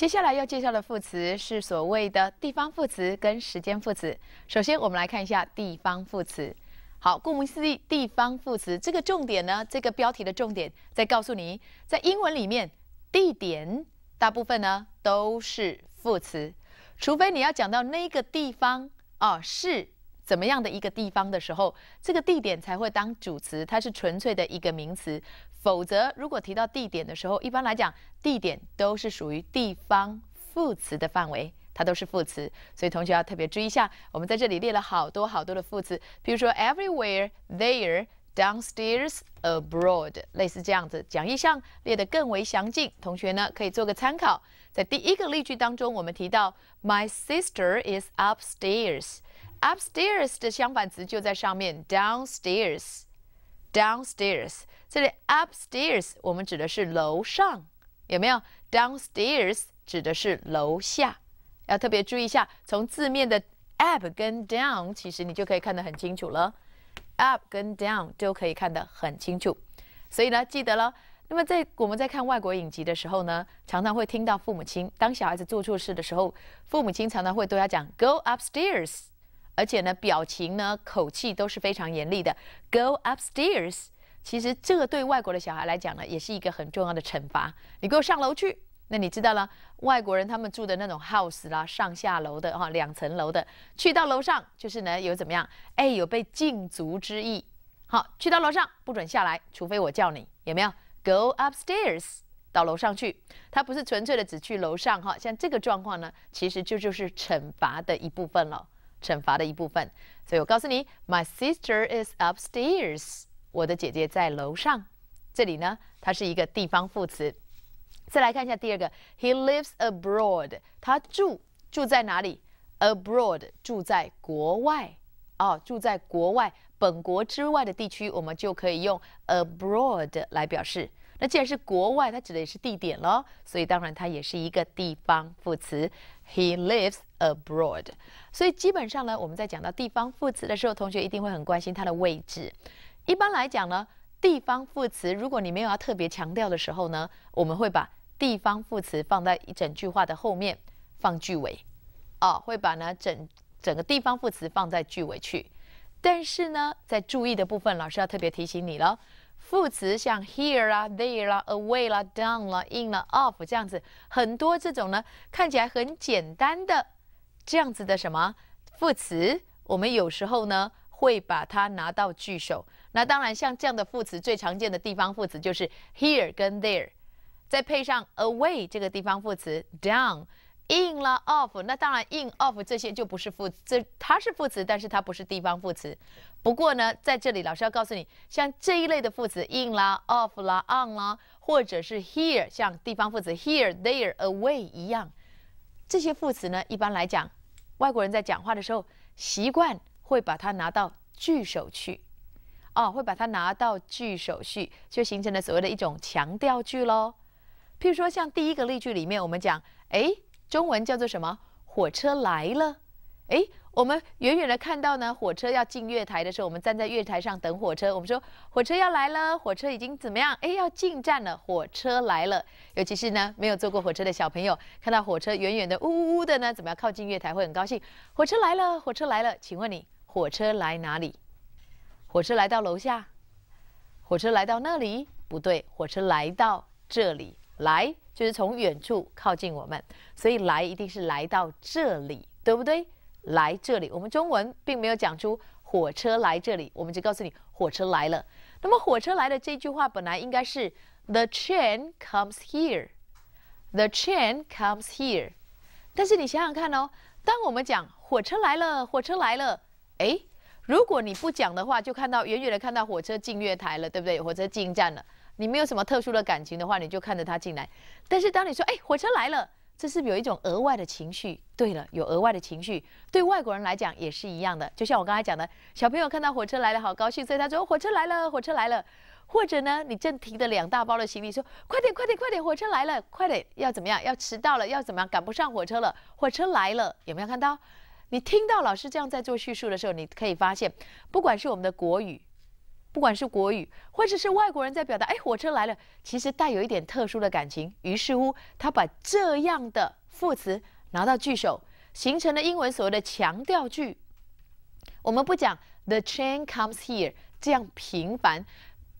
接下来要介绍的副词是所谓的地方副词跟时间副词。首先，我们来看一下地方副词。好，顾名思义，地方副词这个重点呢，这个标题的重点，在告诉你，在英文里面，地点大部分呢都是副词，除非你要讲到那个地方哦是怎么样的一个地方的时候，这个地点才会当主词，它是纯粹的一个名词。否则，如果提到地点的时候，一般来讲，地点都是属于地方副词的范围，它都是副词，所以同学要特别注意一下。我们在这里列了好多好多的副词，比如说 everywhere、there、downstairs、abroad，类似这样子。讲义上列得更为详尽，同学呢可以做个参考。在第一个例句当中，我们提到 my sister is upstairs，upstairs 的相反词就在上面 downstairs。Downstairs，这里 upstairs，我们指的是楼上，有没有？Downstairs 指的是楼下，要特别注意一下。从字面的 up 跟 down，其实你就可以看得很清楚了。up 跟 down 都可以看得很清楚。所以呢，记得了。那么在我们在看外国影集的时候呢，常常会听到父母亲当小孩子做错事的时候，父母亲常常会都要讲 go upstairs。而且呢，表情呢，口气都是非常严厉的。Go upstairs，其实这个对外国的小孩来讲呢，也是一个很重要的惩罚。你给我上楼去。那你知道了，外国人他们住的那种 house 啦，上下楼的哈，两层楼的，去到楼上就是呢有怎么样？哎，有被禁足之意。好，去到楼上不准下来，除非我叫你，有没有？Go upstairs，到楼上去。它不是纯粹的只去楼上哈，像这个状况呢，其实这就是惩罚的一部分了。惩罚的一部分，所以我告诉你，My sister is upstairs。我的姐姐在楼上。这里呢，它是一个地方副词。再来看一下第二个，He lives abroad。他住住在哪里？Abroad，住在国外。哦，住在国外，本国之外的地区，我们就可以用 abroad 来表示。那既然是国外，它指的也是地点咯，所以当然它也是一个地方副词。He lives abroad。所以基本上呢，我们在讲到地方副词的时候，同学一定会很关心它的位置。一般来讲呢，地方副词如果你没有要特别强调的时候呢，我们会把地方副词放在一整句话的后面，放句尾，啊，会把呢整整个地方副词放在句尾去。但是呢，在注意的部分，老师要特别提醒你了。副词像 here 啦、there 啦、away 啦、down 啦、in 啦、off 这样子，很多这种呢看起来很简单的这样子的什么副词，我们有时候呢会把它拿到句首。那当然，像这样的副词最常见的地方副词就是 here 跟 there，再配上 away 这个地方副词 down。in 啦，of 那当然，in of 这些就不是副，这它是副词，但是它不是地方副词。不过呢，在这里老师要告诉你，像这一类的副词，in 啦，of 啦，on 啦，或者是 here，像地方副词 here、there、away 一样，这些副词呢，一般来讲，外国人在讲话的时候习惯会把它拿到句首去，哦，会把它拿到句首去，就形成了所谓的一种强调句喽。譬如说，像第一个例句里面，我们讲，哎。中文叫做什么？火车来了，哎，我们远远的看到呢，火车要进月台的时候，我们站在月台上等火车。我们说火车要来了，火车已经怎么样？哎，要进站了，火车来了。尤其是呢，没有坐过火车的小朋友，看到火车远远的呜呜呜的呢，怎么样靠近月台会很高兴。火车来了，火车来了，请问你火车来哪里？火车来到楼下，火车来到那里？不对，火车来到这里。来就是从远处靠近我们，所以来一定是来到这里，对不对？来这里，我们中文并没有讲出火车来这里，我们就告诉你火车来了。那么火车来了这句话本来应该是 the train comes here，the train comes here。但是你想想看哦，当我们讲火车来了，火车来了，哎，如果你不讲的话，就看到远远的看到火车进月台了，对不对？火车进站了。你没有什么特殊的感情的话，你就看着他进来。但是当你说“哎，火车来了”，这是有一种额外的情绪。对了，有额外的情绪。对外国人来讲也是一样的，就像我刚才讲的，小朋友看到火车来了，好高兴，所以他说：“火车来了，火车来了。”或者呢，你正提着两大包的行李，说：“快点，快点，快点，火车来了，快点要怎么样？要迟到了，要怎么样？赶不上火车了，火车来了。”有没有看到？你听到老师这样在做叙述的时候，你可以发现，不管是我们的国语。不管是国语，或者是外国人在表达，哎，火车来了，其实带有一点特殊的感情。于是乎，他把这样的副词拿到句首，形成了英文所谓的强调句。我们不讲 the train comes here，这样平凡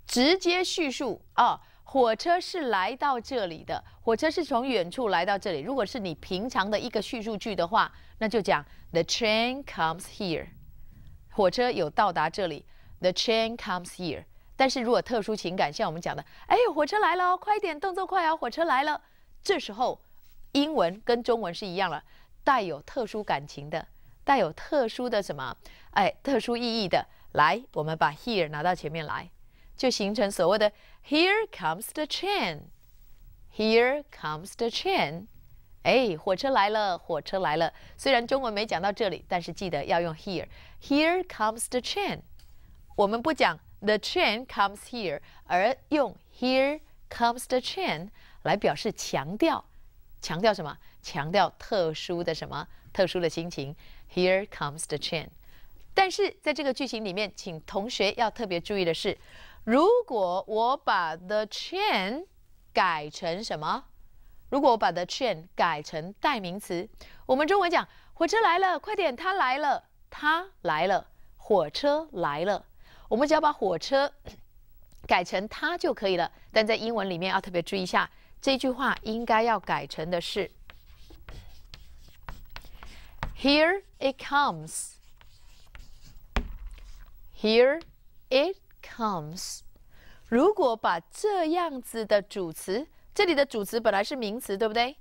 直接叙述啊，火车是来到这里的，火车是从远处来到这里。如果是你平常的一个叙述句的话，那就讲 the train comes here，火车有到达这里。The train comes here。但是如果特殊情感，像我们讲的，哎，火车来了，快点，动作快啊！火车来了，这时候英文跟中文是一样了，带有特殊感情的，带有特殊的什么？哎，特殊意义的。来，我们把 here 拿到前面来，就形成所谓的 Here comes the train。Here comes the train。哎，火车来了，火车来了。虽然中文没讲到这里，但是记得要用 here。Here comes the train。我们不讲 the train comes here，而用 here comes the train 来表示强调，强调什么？强调特殊的什么？特殊的心情。Here comes the train。但是在这个句型里面，请同学要特别注意的是，如果我把 the train 改成什么？如果我把 the train 改成代名词，我们中文讲火车来了，快点，它来了，它来了，火车来了。我们只要把火车 改成它就可以了，但在英文里面要特别注意一下，这句话应该要改成的是：Here it comes, here it comes。如果把这样子的主词，这里的主词本来是名词，对不对？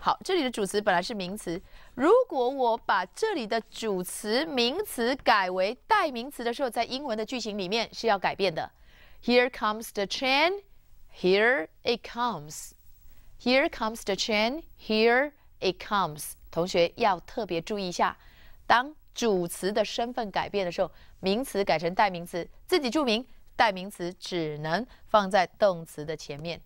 好，这里的主词本来是名词。如果我把这里的主词名词改为代名词的时候，在英文的句型里面是要改变的。Here comes the t r a i n here it comes. Here comes the t r a i n here it comes。同学要特别注意一下，当主词的身份改变的时候，名词改成代名词，自己注明代名词只能放在动词的前面，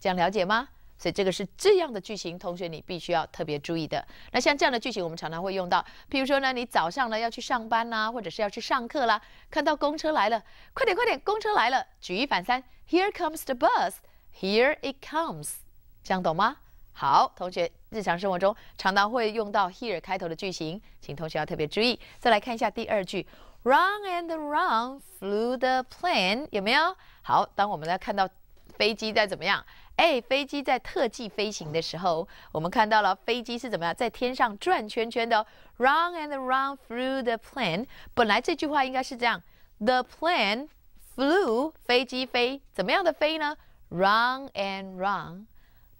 这样了解吗？所以这个是这样的句型，同学你必须要特别注意的。那像这样的句型，我们常常会用到，譬如说呢，你早上呢要去上班啦，或者是要去上课啦，看到公车来了，快点快点，公车来了。举一反三，Here comes the bus，Here it comes，这样懂吗？好，同学，日常生活中常常会用到 Here 开头的句型，请同学要特别注意。再来看一下第二句，Run and run through the plane，有没有？好，当我们来看到飞机在怎么样？哎，飞机在特技飞行的时候，我们看到了飞机是怎么样在天上转圈圈的？Run and run through the plane。本来这句话应该是这样：The plane flew。飞机飞怎么样的飞呢？Run and run。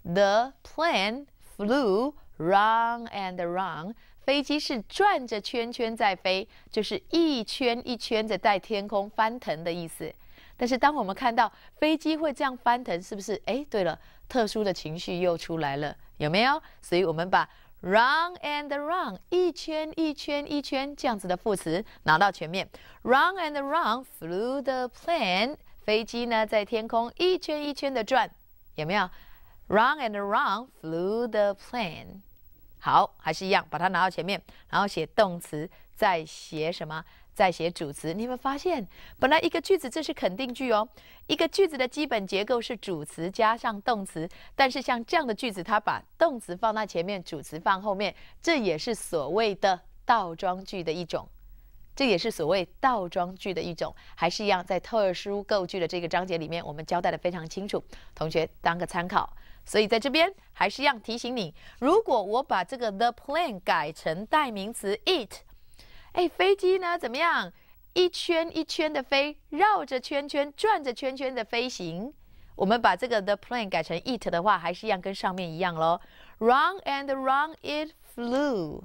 The plane flew run and run。飞机是转着圈圈在飞，就是一圈一圈的在天空翻腾的意思。但是当我们看到飞机会这样翻腾，是不是？哎，对了，特殊的情绪又出来了，有没有？所以，我们把 run and run 一圈一圈一圈这样子的副词拿到前面，run and run flew the plane，飞机呢在天空一圈一圈的转，有没有？run and run flew the plane，好，还是一样，把它拿到前面，然后写动词，再写什么？在写主词，你有发现，本来一个句子这是肯定句哦，一个句子的基本结构是主词加上动词，但是像这样的句子，它把动词放在前面，主词放后面，这也是所谓的倒装句的一种，这也是所谓倒装句的一种，还是一样，在特殊构句的这个章节里面，我们交代的非常清楚，同学当个参考。所以在这边还是一样提醒你，如果我把这个 the plane 改成代名词 it。哎，飞机呢？怎么样？一圈一圈的飞，绕着圈圈转着圈圈的飞行。我们把这个 the plane 改成 it 的话，还是一样跟上面一样喽。Run and run it flew.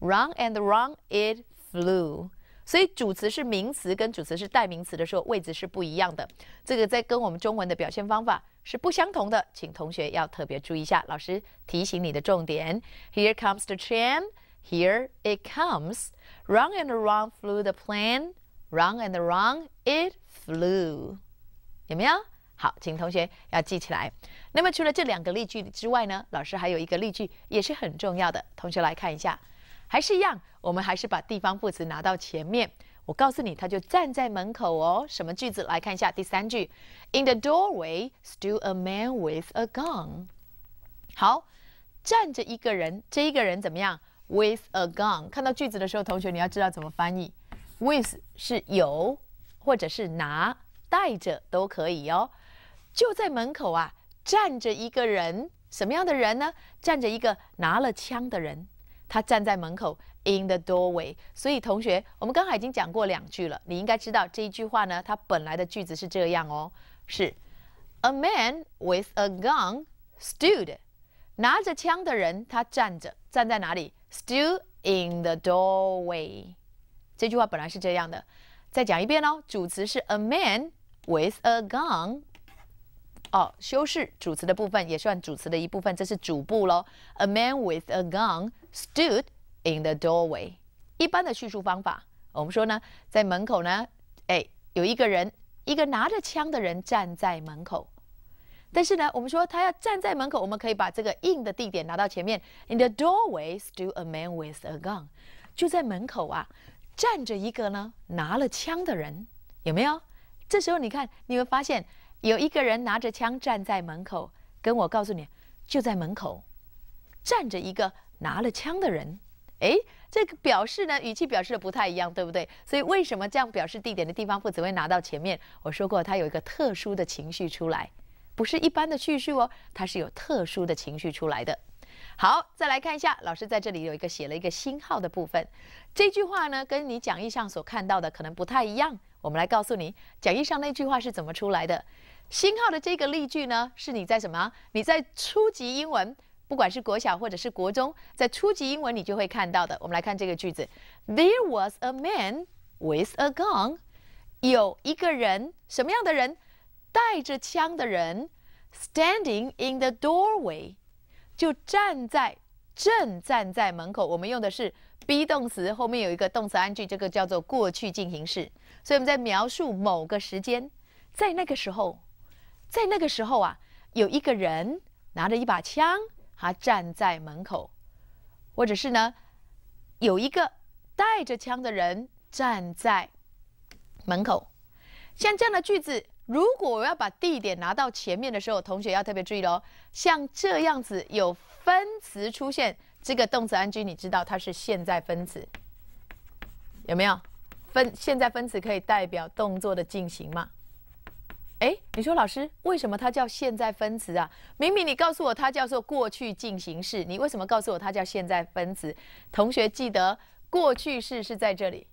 Run and run it flew. 所以主词是名词跟主词是代名词的时候，位置是不一样的。这个在跟我们中文的表现方法是不相同的，请同学要特别注意一下。老师提醒你的重点。Here comes the train. Here it comes. Round and round flew the plane. Round and round it flew. 有没有？好，请同学要记起来。那么除了这两个例句之外呢，老师还有一个例句也是很重要的。同学来看一下，还是一样，我们还是把地方副词拿到前面。我告诉你，他就站在门口哦。什么句子？来看一下第三句：In the doorway stood a man with a gun。好，站着一个人，这一个人怎么样？With a gun，看到句子的时候，同学你要知道怎么翻译。With 是有，或者是拿、带着都可以哦。就在门口啊，站着一个人，什么样的人呢？站着一个拿了枪的人。他站在门口，in the doorway。所以同学，我们刚才已经讲过两句了，你应该知道这一句话呢，它本来的句子是这样哦：是 A man with a gun stood，拿着枪的人他站着，站在哪里？stood in the doorway，这句话本来是这样的，再讲一遍哦。主词是 a man with a gun，哦，修饰主词的部分也算主词的一部分，这是主部喽。a man with a gun stood in the doorway。一般的叙述方法，我们说呢，在门口呢，哎，有一个人，一个拿着枪的人站在门口。但是呢，我们说他要站在门口，我们可以把这个 in 的地点拿到前面。In the doorway stood a man with a gun，就在门口啊，站着一个呢拿了枪的人，有没有？这时候你看，你会发现有一个人拿着枪站在门口，跟我告诉你，就在门口站着一个拿了枪的人。哎，这个表示呢，语气表示的不太一样，对不对？所以为什么这样表示地点的地方副词会拿到前面？我说过，它有一个特殊的情绪出来。不是一般的叙述哦，它是有特殊的情绪出来的。好，再来看一下，老师在这里有一个写了一个星号的部分，这句话呢跟你讲义上所看到的可能不太一样。我们来告诉你，讲义上那句话是怎么出来的。星号的这个例句呢，是你在什么？你在初级英文，不管是国小或者是国中，在初级英文你就会看到的。我们来看这个句子：There was a man with a gun。有一个人，什么样的人？带着枪的人，standing in the doorway，就站在正站在门口。我们用的是 be 动词后面有一个动词 ing，这个叫做过去进行式。所以我们在描述某个时间，在那个时候，在那个时候啊，有一个人拿着一把枪，他站在门口，或者是呢，有一个带着枪的人站在门口。像这样的句子。如果我要把地点拿到前面的时候，同学要特别注意喽。像这样子有分词出现，这个动词安 g 你知道它是现在分词，有没有？分现在分词可以代表动作的进行吗？哎，你说老师为什么它叫现在分词啊？明明你告诉我它叫做过去进行式，你为什么告诉我它叫现在分词？同学记得过去式是在这里。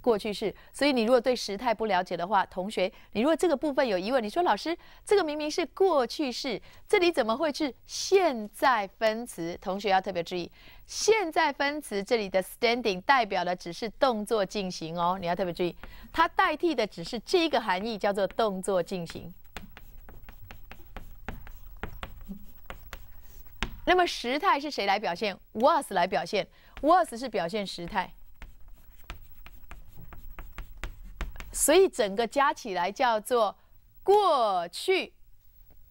过去式，所以你如果对时态不了解的话，同学，你如果这个部分有疑问，你说老师，这个明明是过去式，这里怎么会是现在分词？同学要特别注意，现在分词这里的 standing 代表的只是动作进行哦，你要特别注意，它代替的只是这个含义，叫做动作进行。那么时态是谁来表现？was 来表现，was 是表现时态。所以整个加起来叫做过去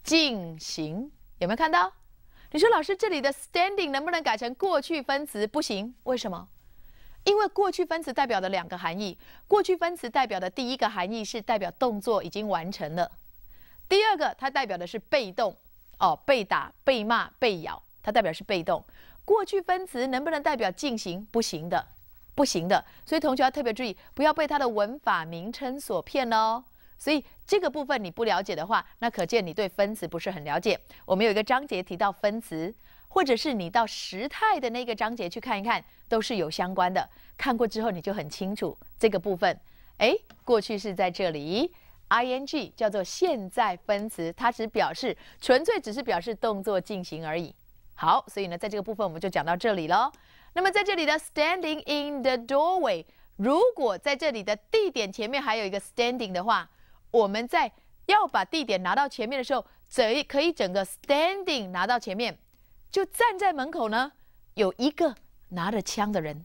进行。有没有看到？你说老师这里的 standing 能不能改成过去分词？不行，为什么？因为过去分词代表的两个含义，过去分词代表的第一个含义是代表动作已经完成了；第二个，它代表的是被动哦，被打、被骂、被咬，它代表是被动。过去分词能不能代表进行？不行的。不行的，所以同学要特别注意，不要被它的文法名称所骗哦。所以这个部分你不了解的话，那可见你对分词不是很了解。我们有一个章节提到分词，或者是你到时态的那个章节去看一看，都是有相关的。看过之后你就很清楚这个部分。哎，过去是在这里，ing 叫做现在分词，它只表示纯粹只是表示动作进行而已。好，所以呢，在这个部分我们就讲到这里喽。那么在这里的 s t a n d i n g in the doorway。如果在这里的地点前面还有一个 standing 的话，我们在要把地点拿到前面的时候，整可以整个 standing 拿到前面，就站在门口呢，有一个拿着枪的人。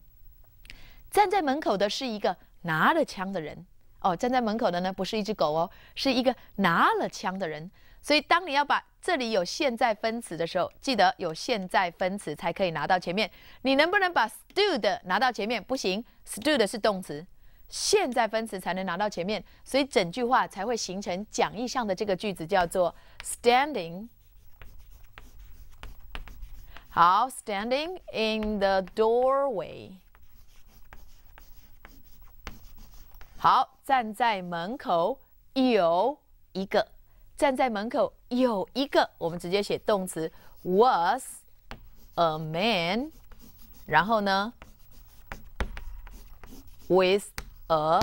站在门口的是一个拿着枪的人哦，站在门口的呢不是一只狗哦，是一个拿了枪的人。所以，当你要把这里有现在分词的时候，记得有现在分词才可以拿到前面。你能不能把 stood 拿到前面？不行，stood 是动词，现在分词才能拿到前面，所以整句话才会形成讲义上的这个句子，叫做 standing。好，standing in the doorway。好，站在门口有一个。站在门口有一个，我们直接写动词，was a man，然后呢，with a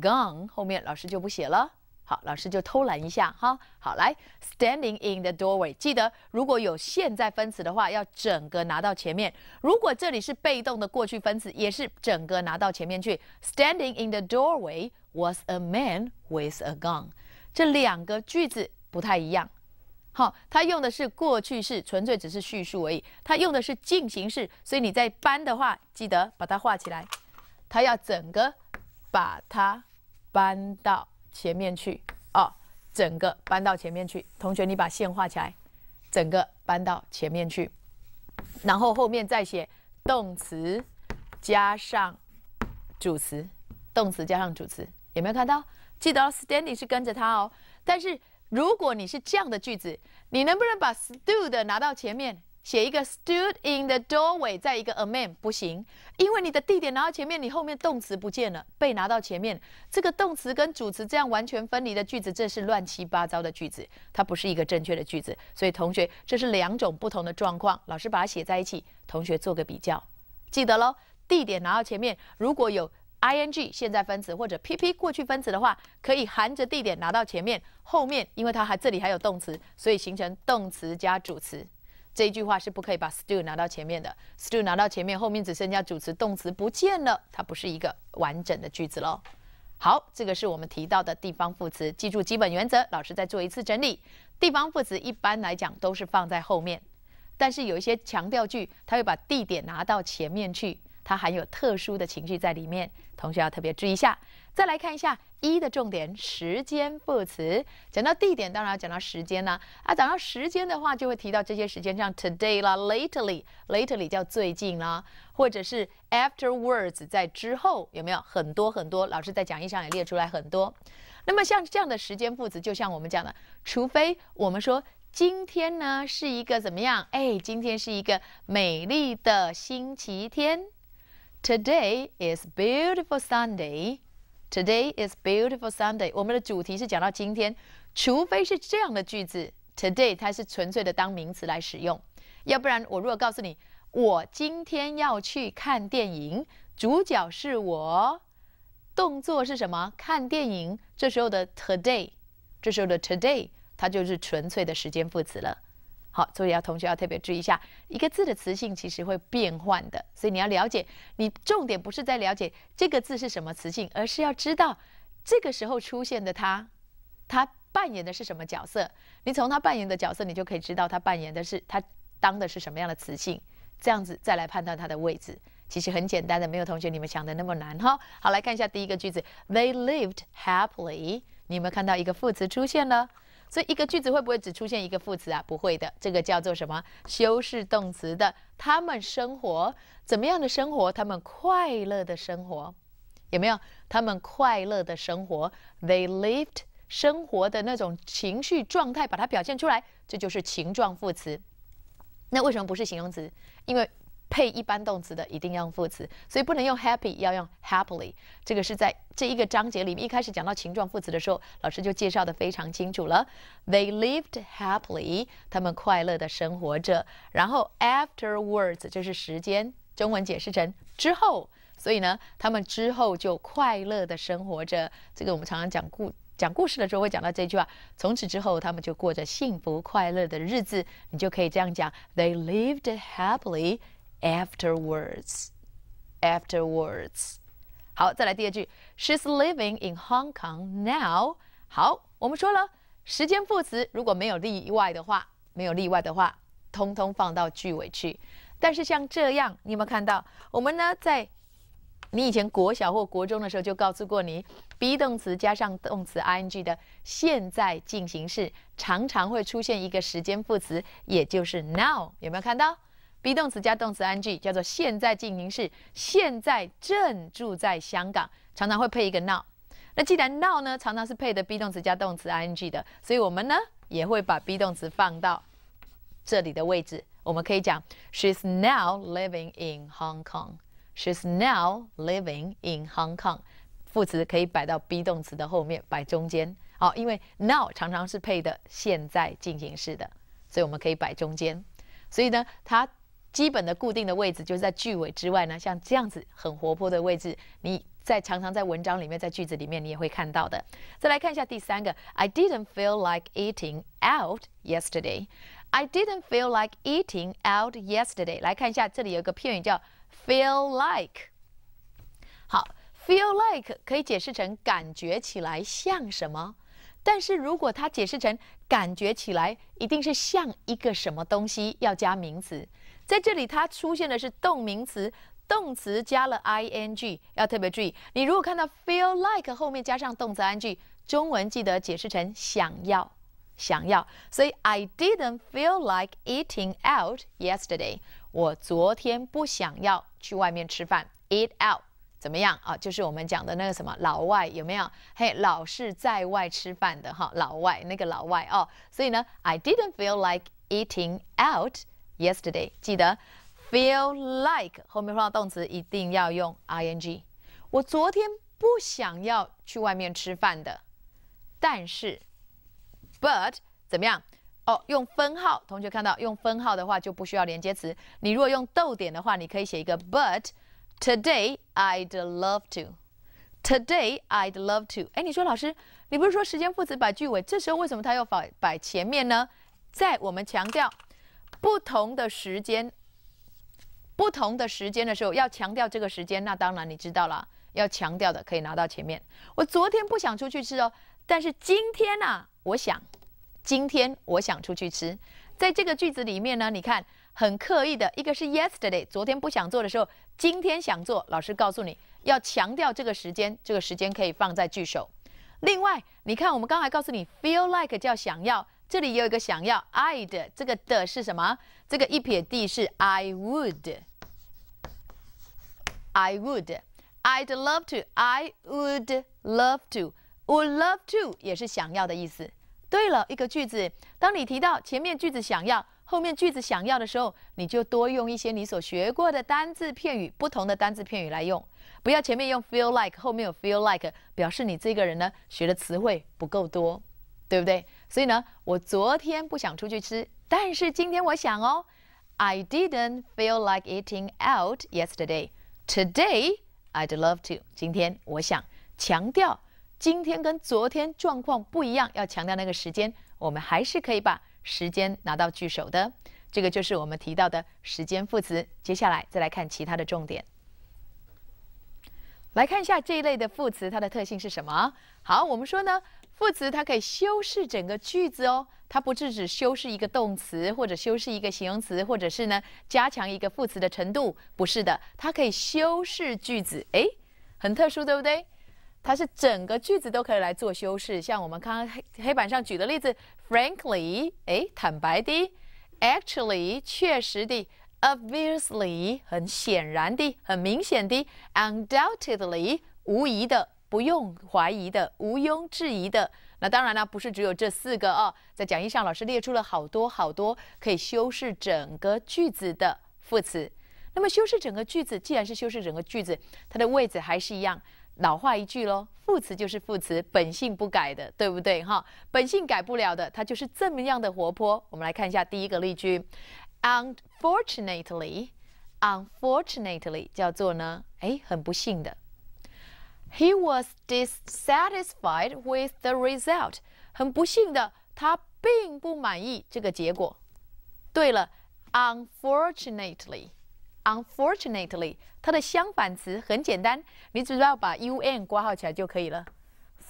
gun，后面老师就不写了，好，老师就偷懒一下哈。好，来，standing in the doorway，记得如果有现在分词的话，要整个拿到前面；如果这里是被动的过去分词，也是整个拿到前面去。Standing in the doorway was a man with a gun。这两个句子不太一样，好，它用的是过去式，纯粹只是叙述而已。它用的是进行式，所以你在搬的话，记得把它画起来。它要整个把它搬到前面去哦，整个搬到前面去。同学，你把线画起来，整个搬到前面去，然后后面再写动词加上主词，动词加上主词，有没有看到？记得哦 s t a n d i n g 是跟着它哦。但是如果你是这样的句子，你能不能把 stood 拿到前面，写一个 stood in the doorway，在一个 a man 不行，因为你的地点拿到前面，你后面动词不见了，被拿到前面，这个动词跟主词这样完全分离的句子，这是乱七八糟的句子，它不是一个正确的句子。所以同学，这是两种不同的状况，老师把它写在一起，同学做个比较。记得喽，地点拿到前面，如果有。ing 现在分词或者 P P 过去分词的话，可以含着地点拿到前面，后面因为它还这里还有动词，所以形成动词加主词。这一句话是不可以把 s t i w 拿到前面的，s t i w 拿到前面，后面只剩下主词动词不见了，它不是一个完整的句子喽。好，这个是我们提到的地方副词，记住基本原则。老师再做一次整理，地方副词一般来讲都是放在后面，但是有一些强调句，它会把地点拿到前面去。它含有特殊的情绪在里面，同学要特别注意一下。再来看一下一的重点时间副词，讲到地点当然要讲到时间啦。啊，讲到时间的话，就会提到这些时间，像 today 啦，lately，lately 叫最近啦，或者是 afterwards 在之后，有没有很多很多？老师在讲义上也列出来很多。那么像这样的时间副词，就像我们讲的，除非我们说今天呢是一个怎么样？哎，今天是一个美丽的星期天。Today is beautiful Sunday. Today is beautiful Sunday. 我们的主题是讲到今天，除非是这样的句子，Today 它是纯粹的当名词来使用。要不然，我如果告诉你，我今天要去看电影，主角是我，动作是什么？看电影，这时候的 Today，这时候的 Today，它就是纯粹的时间副词了。好，所以要同学要特别注意一下，一个字的词性其实会变换的，所以你要了解，你重点不是在了解这个字是什么词性，而是要知道这个时候出现的它，它扮演的是什么角色。你从它扮演的角色，你就可以知道它扮演的是它当的是什么样的词性，这样子再来判断它的位置，其实很简单的，没有同学你们想的那么难哈。好，来看一下第一个句子，They lived happily。你有没有看到一个副词出现了？所以一个句子会不会只出现一个副词啊？不会的，这个叫做什么？修饰动词的。他们生活怎么样的生活？他们快乐的生活，有没有？他们快乐的生活，they lived 生活的那种情绪状态，把它表现出来，这就是情状副词。那为什么不是形容词？因为。配一般动词的一定要用副词，所以不能用 happy，要用 happily。这个是在这一个章节里面一开始讲到情状副词的时候，老师就介绍的非常清楚了。They lived happily，他们快乐的生活着。然后 afterwards 就是时间，中文解释成之后，所以呢，他们之后就快乐的生活着。这个我们常常讲故讲故事的时候会讲到这句话，从此之后他们就过着幸福快乐的日子。你就可以这样讲：They lived happily。Afterwards, afterwards，好，再来第二句。She's living in Hong Kong now。好，我们说了，时间副词如果没有例外的话，没有例外的话，通通放到句尾去。但是像这样，你有没有看到？我们呢，在你以前国小或国中的时候就告诉过你，be 动词加上动词 ing 的现在进行式，常常会出现一个时间副词，也就是 now。有没有看到？be 动词加动词 ing 叫做现在进行式。现在正住在香港，常常会配一个 now。那既然 now 呢，常常是配的 be 动词加动词 ing 的，所以我们呢也会把 be 动词放到这里的位置。我们可以讲 She's now living in Hong Kong. She's now living in Hong Kong. 副词可以摆到 be 动词的后面，摆中间。好，因为 now 常常是配的现在进行式的，所以我们可以摆中间。所以呢，它。基本的固定的位置就是在句尾之外呢，像这样子很活泼的位置，你在常常在文章里面、在句子里面，你也会看到的。再来看一下第三个：I didn't feel like eating out yesterday. I didn't feel like eating out yesterday. 来看一下，这里有个片语叫 feel like。好，feel like 可以解释成感觉起来像什么，但是如果它解释成感觉起来，一定是像一个什么东西，要加名词。在这里，它出现的是动名词，动词加了 ing，要特别注意。你如果看到 feel like 后面加上动词 ing，中文记得解释成想要，想要。所以 I didn't feel like eating out yesterday。我昨天不想要去外面吃饭。eat out 怎么样啊？就是我们讲的那个什么老外有没有？嘿，老是在外吃饭的哈，老外那个老外哦。所以呢，I didn't feel like eating out。Yesterday，记得 feel like 后面放动词一定要用 I N G。我昨天不想要去外面吃饭的，但是，But 怎么样？哦，用分号。同学看到用分号的话就不需要连接词。你如果用逗点的话，你可以写一个 But today I'd love to。Today I'd love to。哎，你说老师，你不是说时间副词摆句尾？这时候为什么它要摆摆前面呢？在我们强调。不同的时间，不同的时间的时候要强调这个时间，那当然你知道了。要强调的可以拿到前面。我昨天不想出去吃哦，但是今天呢，我想，今天我想出去吃。在这个句子里面呢，你看很刻意的一个是 yesterday，昨天不想做的时候，今天想做。老师告诉你要强调这个时间，这个时间可以放在句首。另外，你看我们刚才告诉你 feel like 叫想要。这里有一个想要 I 的这个的是什么？这个一撇 D 是 I would, I would, I'd love to, I would love to, would love to 也是想要的意思。对了，一个句子，当你提到前面句子想要，后面句子想要的时候，你就多用一些你所学过的单字片语，不同的单字片语来用，不要前面用 feel like，后面有 feel like，表示你这个人呢学的词汇不够多，对不对？所以呢，我昨天不想出去吃，但是今天我想哦。I didn't feel like eating out yesterday. Today, I'd love to. 今天我想强调，今天跟昨天状况不一样，要强调那个时间，我们还是可以把时间拿到句首的。这个就是我们提到的时间副词。接下来再来看其他的重点。来看一下这一类的副词，它的特性是什么？好，我们说呢。副词它可以修饰整个句子哦，它不是只修饰一个动词或者修饰一个形容词，或者是呢加强一个副词的程度，不是的，它可以修饰句子，哎，很特殊，对不对？它是整个句子都可以来做修饰，像我们刚刚黑黑板上举的例子，frankly，哎，坦白的，actually，确实的，obviously，很显然的，很明显的，undoubtedly，无疑的。不用怀疑的，毋庸置疑的。那当然了，不是只有这四个哦，在讲义上老师列出了好多好多可以修饰整个句子的副词。那么修饰整个句子，既然是修饰整个句子，它的位置还是一样，老话一句喽，副词就是副词，本性不改的，对不对哈？本性改不了的，它就是这么样的活泼。我们来看一下第一个例句，Unfortunately，Unfortunately 叫做呢，哎，很不幸的。He was dissatisfied with the result. 很不幸的，他并不满意这个结果。对了，unfortunately。Unfortunately，它的相反词很简单，你只要把 un 挂号起来就可以了。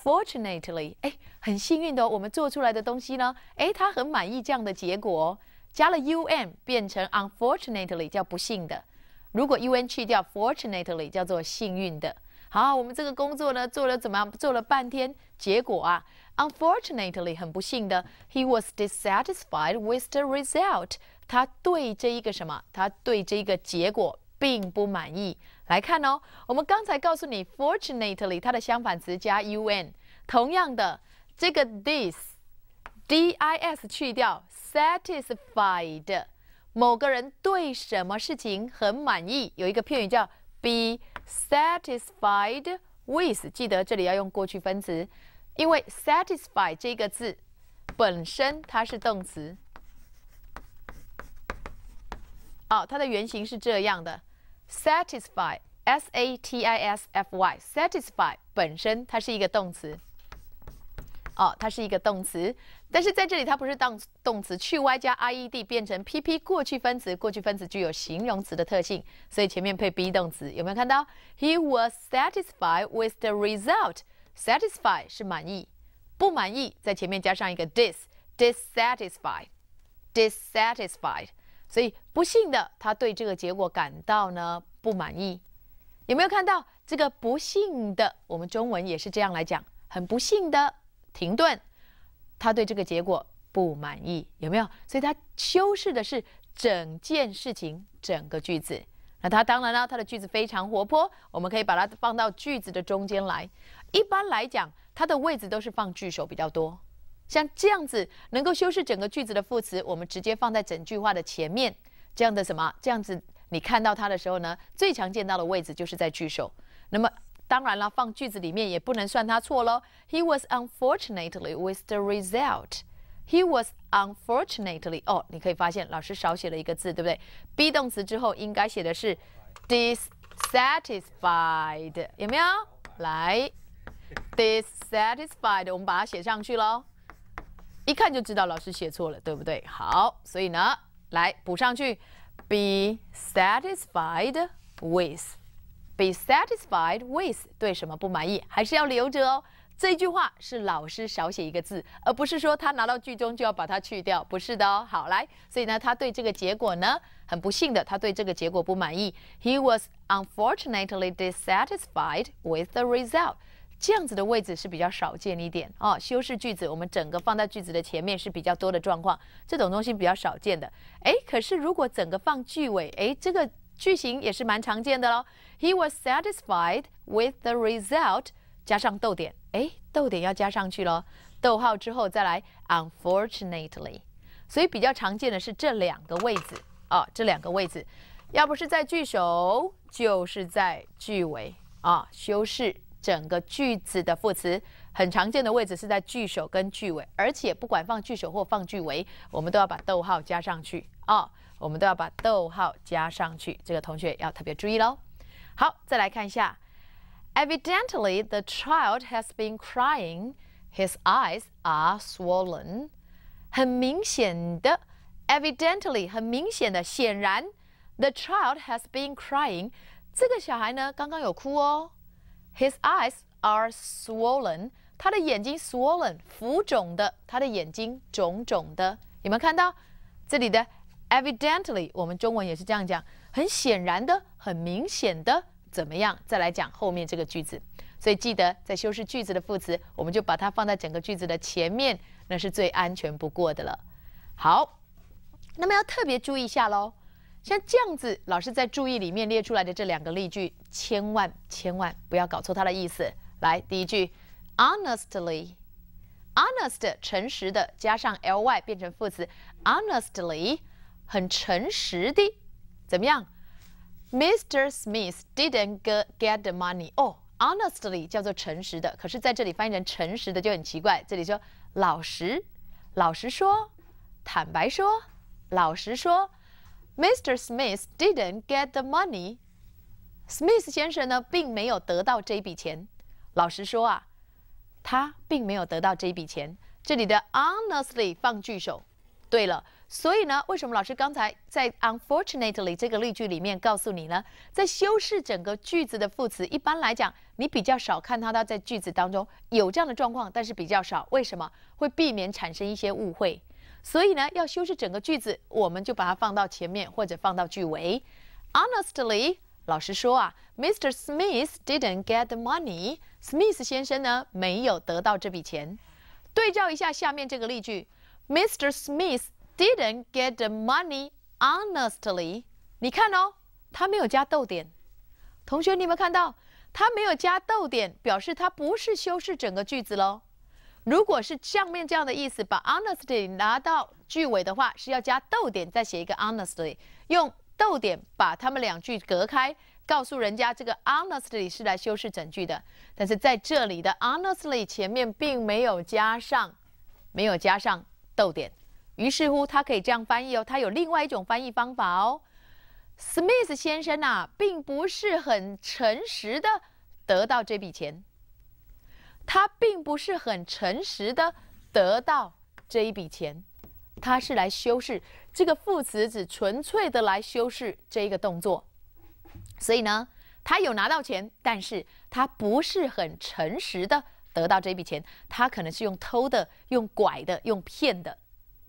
Fortunately，哎，很幸运的、哦，我们做出来的东西呢，哎，他很满意这样的结果、哦。加了 un 变成 unfortunately 叫不幸的，如果 un 去掉 fortunately 叫做幸运的。好，我们这个工作呢做了怎么样？做了半天，结果啊，unfortunately 很不幸的，he was dissatisfied with the result。他对这一个什么？他对这一个结果并不满意。来看哦，我们刚才告诉你，fortunately 它的相反词加 un。同样的，这个 this，d i s 去掉 satisfied，某个人对什么事情很满意，有一个片语叫 be。Satisfied with，记得这里要用过去分词，因为 satisfy 这个字本身它是动词。哦，它的原形是这样的，satisfy，s a t i s f y，satisfy 本身它是一个动词。哦，它是一个动词，但是在这里它不是当动词，去 y 加 i e d 变成 p p 过去分词，过去分词具有形容词的特性，所以前面配 be 动词。有没有看到？He was satisfied with the result. Satisfied 是满意，不满意在前面加上一个 dis, dissatisfied, dissatisfied。所以不幸的，他对这个结果感到呢不满意。有没有看到这个不幸的？我们中文也是这样来讲，很不幸的。停顿，他对这个结果不满意，有没有？所以，他修饰的是整件事情，整个句子。那他当然呢，他的句子非常活泼，我们可以把它放到句子的中间来。一般来讲，它的位置都是放句首比较多。像这样子，能够修饰整个句子的副词，我们直接放在整句话的前面。这样的什么？这样子，你看到它的时候呢，最常见到的位置就是在句首。那么。当然了，放句子里面也不能算他错喽。He was unfortunately with the result. He was unfortunately 哦，你可以发现老师少写了一个字，对不对？be 动词之后应该写的是 dissatisfied，有没有？来，dissatisfied，我们把它写上去喽。一看就知道老师写错了，对不对？好，所以呢，来补上去，be satisfied with。Be satisfied with 对什么不满意，还是要留着哦。这句话是老师少写一个字，而不是说他拿到句中就要把它去掉，不是的哦。好，来，所以呢，他对这个结果呢，很不幸的，他对这个结果不满意。He was unfortunately dissatisfied with the result。这样子的位置是比较少见一点哦。修饰句子，我们整个放在句子的前面是比较多的状况，这种东西比较少见的。哎，可是如果整个放句尾，哎，这个句型也是蛮常见的喽。He was satisfied with the result，加上逗点，哎，逗点要加上去喽。逗号之后再来，unfortunately。所以比较常见的是这两个位置啊，这两个位置要不是在句首，就是在句尾啊，修饰整个句子的副词。很常见的位置是在句首跟句尾，而且不管放句首或放句尾，我们都要把逗号加上去啊，我们都要把逗号加上去。这个同学要特别注意喽。好，再来看一下。Evidently, the child has been crying. His eyes are swollen. 很明显的，evidently 很明显的，显然，the child has been crying. 这个小孩呢，刚刚有哭哦。His eyes are swollen. 他的眼睛 swollen evidently？我们中文也是这样讲，很显然的，很明显的，怎么样？再来讲后面这个句子。所以记得，在修饰句子的副词，我们就把它放在整个句子的前面，那是最安全不过的了。好，那么要特别注意一下喽。像这样子，老师在注意里面列出来的这两个例句，千万千万不要搞错它的意思。来，第一句，honestly，honest，诚实的，加上 ly 变成副词，honestly，很诚实的，怎么样？Mr. Smith didn't get the money. Oh, honestly 叫做诚实的，可是在这里翻译成诚实的就很奇怪。这里说老实，老实说，坦白说，老实说，Mr. Smith didn't get the money. Smith 先生呢，并没有得到这笔钱。老实说啊，他并没有得到这笔钱。这里的 honestly 放句首。对了。所以呢，为什么老师刚才在 unfortunately 这个例句里面告诉你呢？在修饰整个句子的副词，一般来讲，你比较少看到它在句子当中有这样的状况，但是比较少，为什么会避免产生一些误会？所以呢，要修饰整个句子，我们就把它放到前面或者放到句尾。Honestly，老实说啊，Mr. Smith didn't get the money。Smith 先生呢，没有得到这笔钱。对照一下下面这个例句，Mr. Smith。Didn't get the money honestly？你看哦，他没有加逗点。同学，你有没有看到？他没有加逗点，表示他不是修饰整个句子喽。如果是上面这样的意思，把 honestly 拿到句尾的话，是要加逗点，再写一个 honestly，用逗点把他们两句隔开，告诉人家这个 honestly 是来修饰整句的。但是在这里的 honestly 前面并没有加上，没有加上逗点。于是乎，他可以这样翻译哦。他有另外一种翻译方法哦。Smith 先生呐，并不是很诚实的得到这笔钱。他并不是很诚实的得到这一笔钱。他是来修饰这个副词，只纯粹的来修饰这一个动作。所以呢，他有拿到钱，但是他不是很诚实的得到这笔钱。他可能是用偷的、用拐的、用骗的。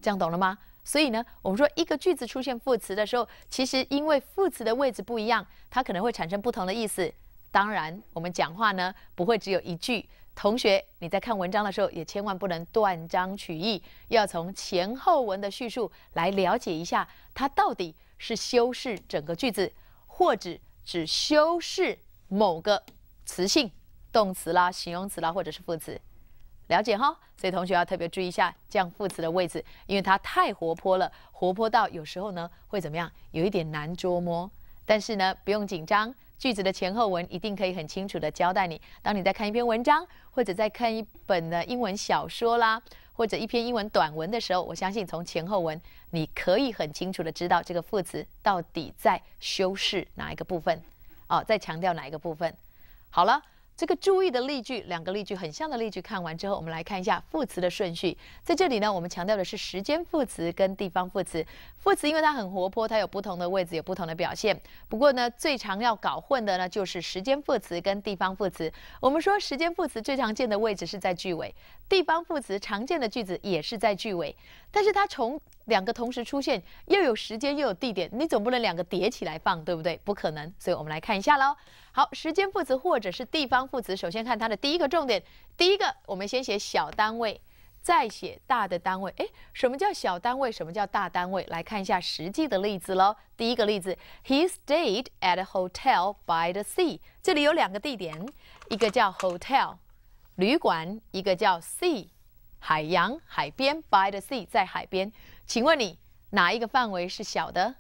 这样懂了吗？所以呢，我们说一个句子出现副词的时候，其实因为副词的位置不一样，它可能会产生不同的意思。当然，我们讲话呢不会只有一句。同学你在看文章的时候，也千万不能断章取义，要从前后文的叙述来了解一下，它到底是修饰整个句子，或者只修饰某个词性，动词啦、形容词啦，或者是副词。了解哈，所以同学要特别注意一下这样副词的位置，因为它太活泼了，活泼到有时候呢会怎么样，有一点难捉摸。但是呢，不用紧张，句子的前后文一定可以很清楚的交代你。当你在看一篇文章，或者在看一本的英文小说啦，或者一篇英文短文的时候，我相信从前后文你可以很清楚的知道这个副词到底在修饰哪一个部分，哦，在强调哪一个部分。好了。这个注意的例句，两个例句很像的例句，看完之后，我们来看一下副词的顺序。在这里呢，我们强调的是时间副词跟地方副词。副词因为它很活泼，它有不同的位置，有不同的表现。不过呢，最常要搞混的呢就是时间副词跟地方副词。我们说时间副词最常见的位置是在句尾，地方副词常见的句子也是在句尾，但是它从。两个同时出现，又有时间又有地点，你总不能两个叠起来放，对不对？不可能。所以我们来看一下喽。好，时间副词或者是地方副词，首先看它的第一个重点。第一个，我们先写小单位，再写大的单位。哎，什么叫小单位？什么叫大单位？来看一下实际的例子喽。第一个例子，He stayed at a hotel by the sea。这里有两个地点，一个叫 hotel，旅馆；一个叫 sea，海洋，海边。by the sea 在海边。请问你哪一个范围是小的？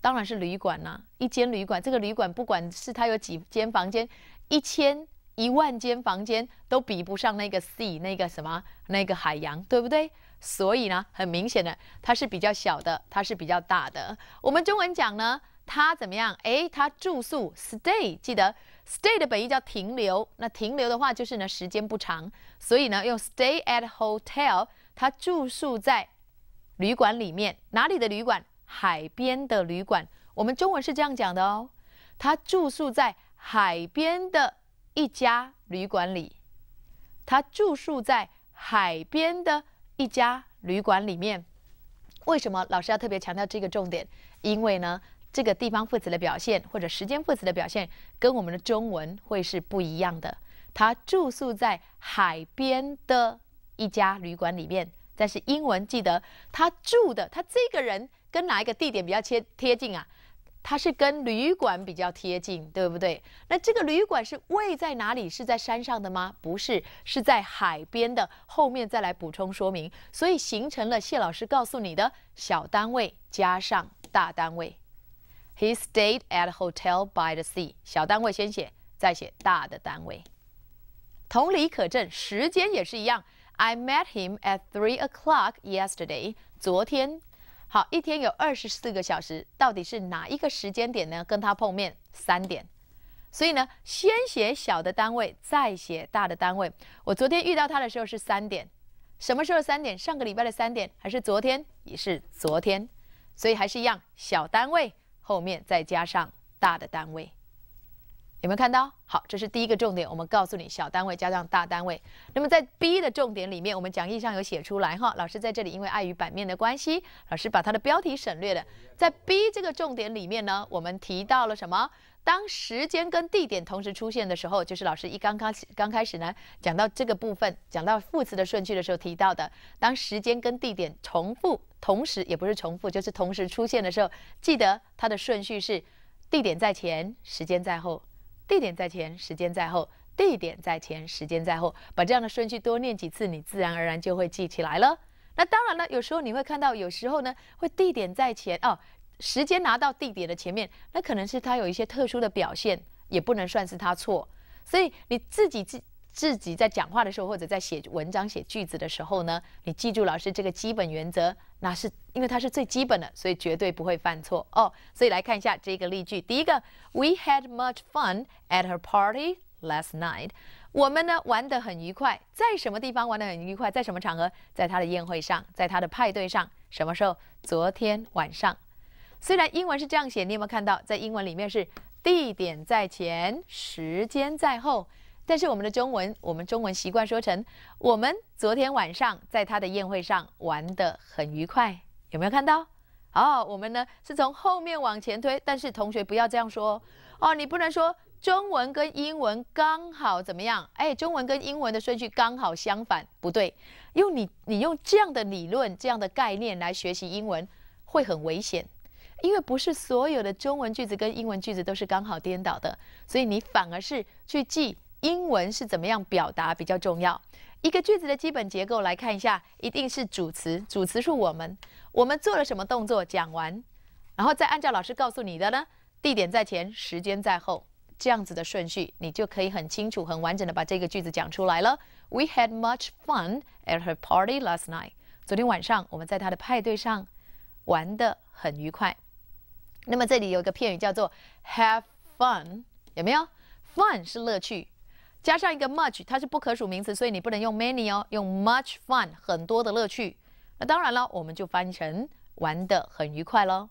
当然是旅馆啦，一间旅馆。这个旅馆不管是它有几间房间，一千、一万间房间都比不上那个 sea 那个什么那个海洋，对不对？所以呢，很明显的它是比较小的，它是比较大的。我们中文讲呢，它怎么样？哎，它住宿 stay 记得 stay 的本意叫停留，那停留的话就是呢时间不长，所以呢用 stay at hotel 它住宿在。旅馆里面哪里的旅馆？海边的旅馆。我们中文是这样讲的哦，他住宿在海边的一家旅馆里。他住宿在海边的一家旅馆里面。为什么老师要特别强调这个重点？因为呢，这个地方副词的表现或者时间副词的表现跟我们的中文会是不一样的。他住宿在海边的一家旅馆里面。但是英文记得他住的，他这个人跟哪一个地点比较贴贴近啊？他是跟旅馆比较贴近，对不对？那这个旅馆是位在哪里？是在山上的吗？不是，是在海边的。后面再来补充说明，所以形成了谢老师告诉你的小单位加上大单位。He stayed at hotel by the sea。小单位先写，再写大的单位。同理可证，时间也是一样。I met him at three o'clock yesterday。昨天，好，一天有二十四个小时，到底是哪一个时间点呢？跟他碰面三点，所以呢，先写小的单位，再写大的单位。我昨天遇到他的时候是三点，什么时候三点？上个礼拜的三点，还是昨天？也是昨天，所以还是一样，小单位后面再加上大的单位。有没有看到？好，这是第一个重点。我们告诉你，小单位加上大单位。那么在 B 的重点里面，我们讲义上有写出来哈。老师在这里因为碍于版面的关系，老师把它的标题省略了。在 B 这个重点里面呢，我们提到了什么？当时间跟地点同时出现的时候，就是老师一刚刚刚开始呢讲到这个部分，讲到副词的顺序的时候提到的。当时间跟地点重复，同时也不是重复，就是同时出现的时候，记得它的顺序是地点在前，时间在后。地点在前，时间在后。地点在前，时间在后。把这样的顺序多念几次，你自然而然就会记起来了。那当然了，有时候你会看到，有时候呢会地点在前哦，时间拿到地点的前面，那可能是他有一些特殊的表现，也不能算是他错。所以你自己记。自己在讲话的时候，或者在写文章、写句子的时候呢，你记住老师这个基本原则，那是因为它是最基本的，所以绝对不会犯错哦。所以来看一下这个例句，第一个，We had much fun at her party last night。我们呢玩得很愉快，在什么地方玩得很愉快？在什么场合？在她的宴会上，在她的派对上？什么时候？昨天晚上。虽然英文是这样写，你有没有看到？在英文里面是地点在前，时间在后。但是我们的中文，我们中文习惯说成：我们昨天晚上在他的宴会上玩得很愉快。有没有看到？哦，我们呢是从后面往前推。但是同学不要这样说哦，你不能说中文跟英文刚好怎么样？哎，中文跟英文的顺序刚好相反，不对。用你你用这样的理论、这样的概念来学习英文会很危险，因为不是所有的中文句子跟英文句子都是刚好颠倒的，所以你反而是去记。英文是怎么样表达比较重要？一个句子的基本结构来看一下，一定是主词，主词是我们，我们做了什么动作？讲完，然后再按照老师告诉你的呢，地点在前，时间在后，这样子的顺序，你就可以很清楚、很完整的把这个句子讲出来了。We had much fun at her party last night。昨天晚上我们在她的派对上玩得很愉快。那么这里有个片语叫做 have fun，有没有？fun 是乐趣。加上一个 much，它是不可数名词，所以你不能用 many 哦，用 much fun，很多的乐趣。那当然了，我们就翻译成玩得很愉快喽。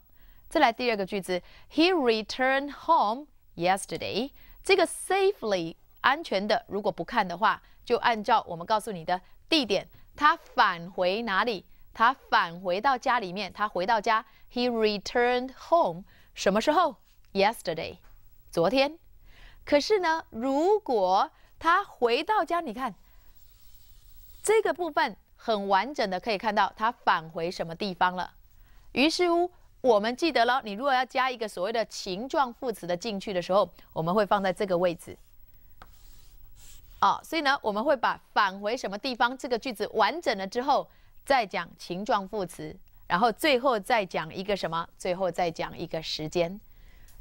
再来第二个句子，He returned home yesterday。这个 safely 安全的，如果不看的话，就按照我们告诉你的地点，他返回哪里？他返回到家里面，他回到家。He returned home 什么时候？Yesterday，昨天。可是呢，如果他回到家，你看这个部分很完整的，可以看到他返回什么地方了。于是乎，我们记得了，你如果要加一个所谓的情状副词的进去的时候，我们会放在这个位置。哦，所以呢，我们会把返回什么地方这个句子完整了之后，再讲情状副词，然后最后再讲一个什么？最后再讲一个时间。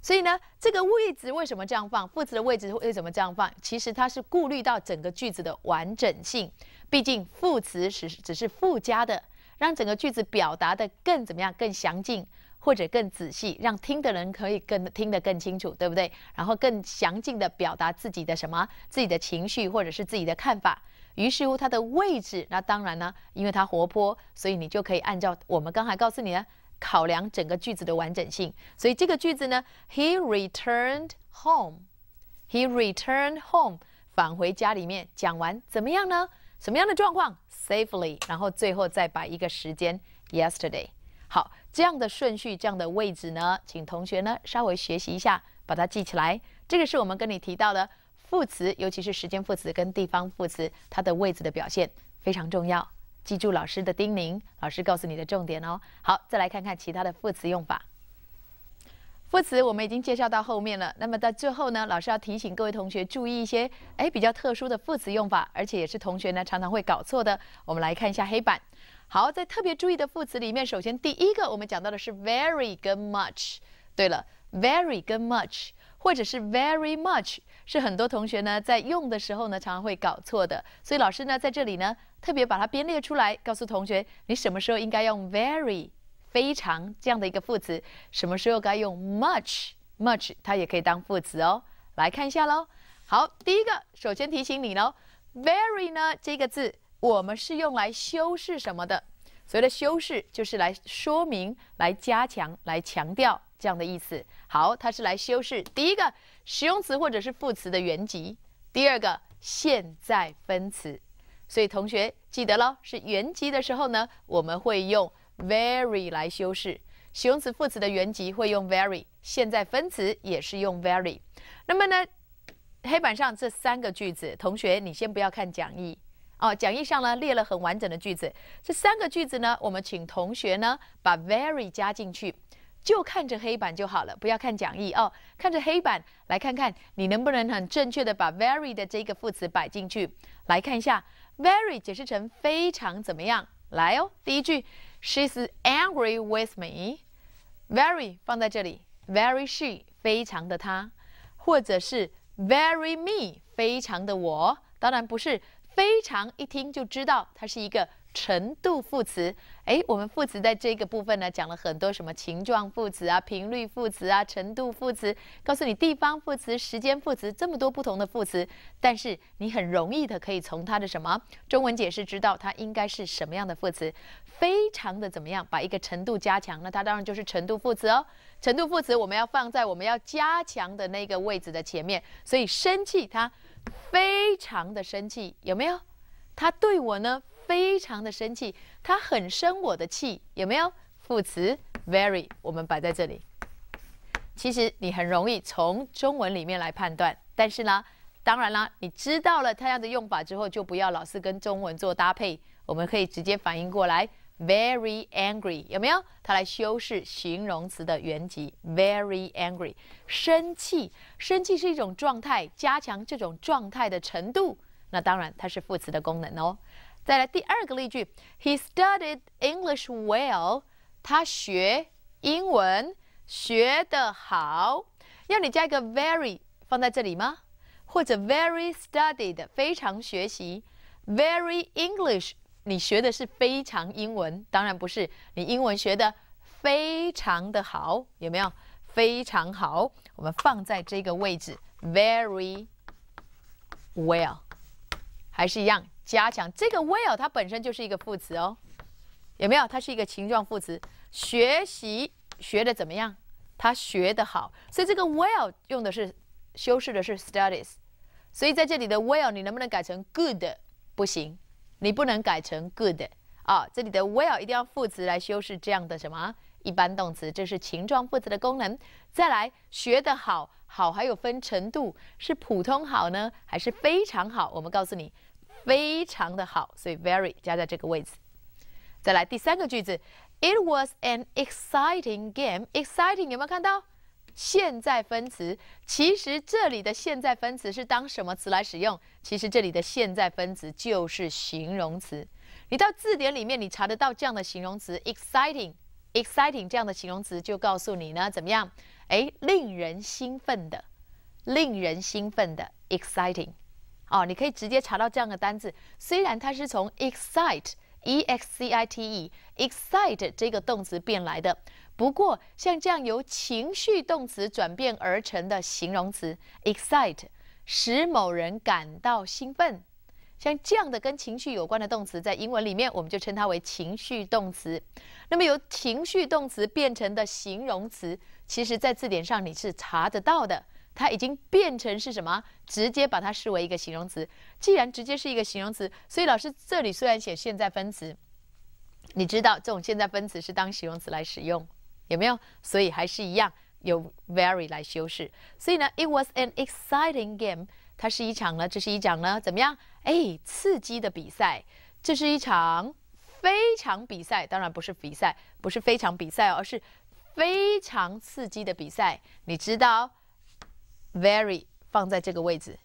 所以呢，这个位置为什么这样放？副词的位置为什么这样放？其实它是顾虑到整个句子的完整性。毕竟副词是只是附加的，让整个句子表达的更怎么样，更详尽或者更仔细，让听的人可以更听得更清楚，对不对？然后更详尽的表达自己的什么，自己的情绪或者是自己的看法。于是乎，它的位置，那当然呢，因为它活泼，所以你就可以按照我们刚才告诉你呢。考量整个句子的完整性，所以这个句子呢，He returned home. He returned home，返回家里面，讲完怎么样呢？什么样的状况？Safely，然后最后再把一个时间，Yesterday。好，这样的顺序，这样的位置呢，请同学呢稍微学习一下，把它记起来。这个是我们跟你提到的副词，尤其是时间副词跟地方副词，它的位置的表现非常重要。记住老师的叮咛，老师告诉你的重点哦。好，再来看看其他的副词用法。副词我们已经介绍到后面了，那么到最后呢，老师要提醒各位同学注意一些，哎，比较特殊的副词用法，而且也是同学呢常常会搞错的。我们来看一下黑板。好，在特别注意的副词里面，首先第一个我们讲到的是 very 跟 much。对了，very 跟 much，或者是 very much，是很多同学呢在用的时候呢常常会搞错的。所以老师呢在这里呢。特别把它编列出来，告诉同学，你什么时候应该用 very 非常这样的一个副词，什么时候该用 much much，它也可以当副词哦。来看一下喽。好，第一个，首先提醒你喽，very 呢这个字，我们是用来修饰什么的？所谓的修饰，就是来说明、来加强、来强调这样的意思。好，它是来修饰第一个形容词或者是副词的原级，第二个现在分词。所以同学记得喽，是原级的时候呢，我们会用 very 来修饰形容词、副词的原级会用 very，现在分词也是用 very。那么呢，黑板上这三个句子，同学你先不要看讲义哦，讲义上呢列了很完整的句子，这三个句子呢，我们请同学呢把 very 加进去，就看着黑板就好了，不要看讲义哦，看着黑板来看看你能不能很正确的把 very 的这个副词摆进去，来看一下。Very 解释成非常怎么样？来哦，第一句，She's angry with me。Very 放在这里，Very she 非常的她，或者是 Very me 非常的我。当然不是非常一听就知道它是一个。程度副词，哎，我们副词在这个部分呢，讲了很多什么形状副词啊、频率副词啊、程度副词，告诉你地方副词、时间副词，这么多不同的副词，但是你很容易的可以从它的什么中文解释知道它应该是什么样的副词，非常的怎么样，把一个程度加强，那它当然就是程度副词哦。程度副词我们要放在我们要加强的那个位置的前面，所以生气它非常的生气，有没有？他对我呢？非常的生气，他很生我的气，有没有副词 very？我们摆在这里。其实你很容易从中文里面来判断，但是呢，当然啦，你知道了它样的用法之后，就不要老是跟中文做搭配。我们可以直接反应过来，very angry，有没有？它来修饰形容词的原级，very angry，生气，生气是一种状态，加强这种状态的程度。那当然，它是副词的功能哦。再来第二个例句，He studied English well。他学英文学得好。要你加一个 very 放在这里吗？或者 very studied 非常学习，very English 你学的是非常英文，当然不是，你英文学的非常的好，有没有？非常好，我们放在这个位置，very well，还是一样。加强这个 well，它本身就是一个副词哦，有没有？它是一个情状副词。学习学的怎么样？他学得好，所以这个 well 用的是修饰的是 studies，所以在这里的 well 你能不能改成 good？不行，你不能改成 good，啊，这里的 well 一定要副词来修饰这样的什么一般动词，这是情状副词的功能。再来学的好，好还有分程度，是普通好呢，还是非常好？我们告诉你。非常的好，所以 very 加在这个位置。再来第三个句子，It was an exciting game. Exciting 有没有看到？现在分词。其实这里的现在分词是当什么词来使用？其实这里的现在分词就是形容词。你到字典里面，你查得到这样的形容词 exciting，exciting 这样的形容词就告诉你呢，怎么样？哎，令人兴奋的，令人兴奋的 exciting。哦，你可以直接查到这样的单字。虽然它是从 excite（e x c i t e）excite 这个动词变来的，不过像这样由情绪动词转变而成的形容词 excite，使某人感到兴奋，像这样的跟情绪有关的动词，在英文里面我们就称它为情绪动词。那么由情绪动词变成的形容词，其实在字典上你是查得到的。它已经变成是什么？直接把它视为一个形容词。既然直接是一个形容词，所以老师这里虽然写现在分词，你知道这种现在分词是当形容词来使用，有没有？所以还是一样，由 very 来修饰。所以呢，it was an exciting game，它是一场呢，这是一场呢，怎么样？哎，刺激的比赛。这是一场非常比赛，当然不是比赛，不是非常比赛，而是非常刺激的比赛。你知道。Very 放在这个位置，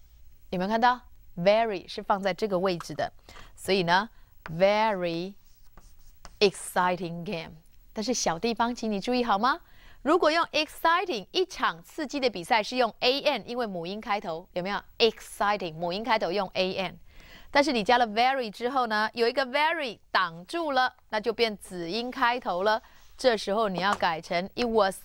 有没有看到？Very 是放在这个位置的，所以呢，Very exciting game。但是小地方，请你注意好吗？如果用 exciting，一场刺激的比赛是用 an，因为母音开头，有没有？Exciting 母音开头用 an，但是你加了 very 之后呢，有一个 very 挡住了，那就变子音开头了。这时候你要改成 It was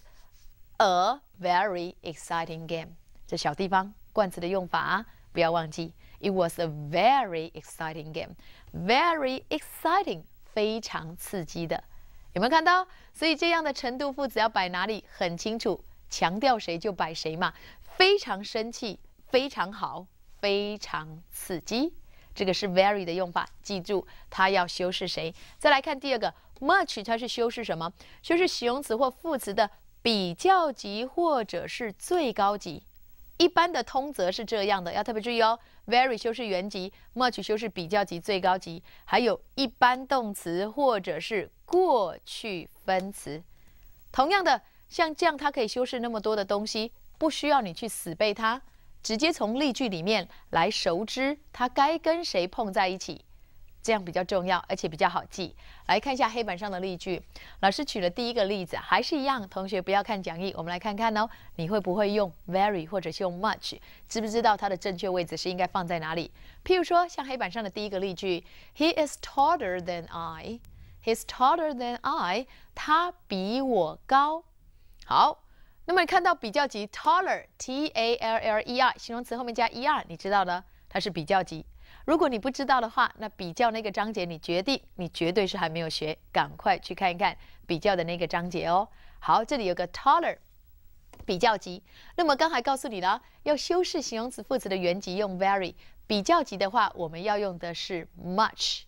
a very exciting game。这小地方冠词的用法啊、不要忘记。It was a very exciting game. Very exciting，非常刺激的，有没有看到？所以这样的程度副词要摆哪里？很清楚，强调谁就摆谁嘛。非常生气，非常好，非常刺激。这个是 very 的用法，记住它要修饰谁。再来看第二个，much 它是修饰什么？修饰形容词或副词的比较级或者是最高级。一般的通则是这样的，要特别注意哦。Very 修饰原级，much 修饰比较级、最高级，还有一般动词或者是过去分词。同样的，像这样它可以修饰那么多的东西，不需要你去死背它，直接从例句里面来熟知它该跟谁碰在一起。这样比较重要，而且比较好记。来看一下黑板上的例句。老师举了第一个例子，还是一样。同学不要看讲义，我们来看看哦。你会不会用 very 或者是用 much？知不知道它的正确位置是应该放在哪里？譬如说，像黑板上的第一个例句：He is taller than I. He's taller than I. 他比我高。好，那么看到比较级 taller，t a l l e r，形容词后面加 e r，你知道的，它是比较级。如果你不知道的话，那比较那个章节，你决定你绝对是还没有学，赶快去看一看比较的那个章节哦。好，这里有个 taller，比较级。那么刚才告诉你了，要修饰形容词、副词的原级用 very，比较级的话，我们要用的是 much，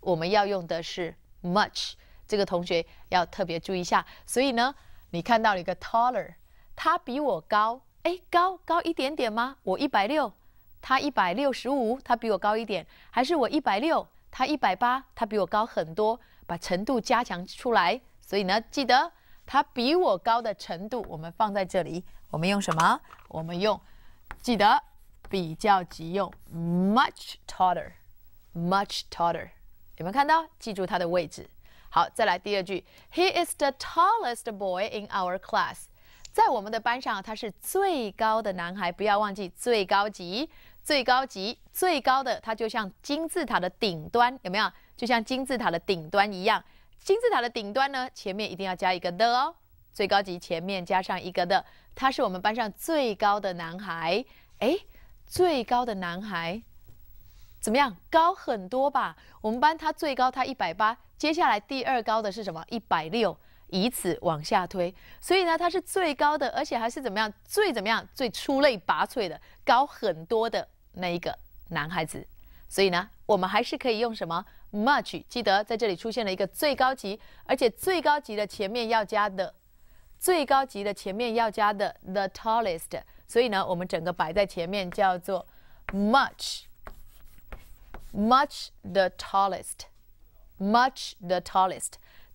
我们要用的是 much。这个同学要特别注意一下。所以呢，你看到了一个 taller，他比我高，哎，高高一点点吗？我一百六。他一百六十五，他比我高一点，还是我一百六，他一百八，他比我高很多，把程度加强出来。所以呢，记得他比我高的程度，我们放在这里，我们用什么？我们用，记得比较级用 much taller，much taller，有没有看到？记住他的位置。好，再来第二句，He is the tallest boy in our class，在我们的班上他是最高的男孩，不要忘记最高级。最高级最高的，它就像金字塔的顶端，有没有？就像金字塔的顶端一样。金字塔的顶端呢，前面一定要加一个的哦。最高级前面加上一个的，他是我们班上最高的男孩。哎，最高的男孩，怎么样？高很多吧？我们班他最高，他一百八，接下来第二高的是什么？一百六。以此往下推，所以呢，他是最高的，而且还是怎么样，最怎么样，最出类拔萃的，高很多的那一个男孩子。所以呢，我们还是可以用什么 much？记得在这里出现了一个最高级，而且最高级的前面要加的，最高级的前面要加的 the tallest。所以呢，我们整个摆在前面叫做 much，much the tallest，much the tallest。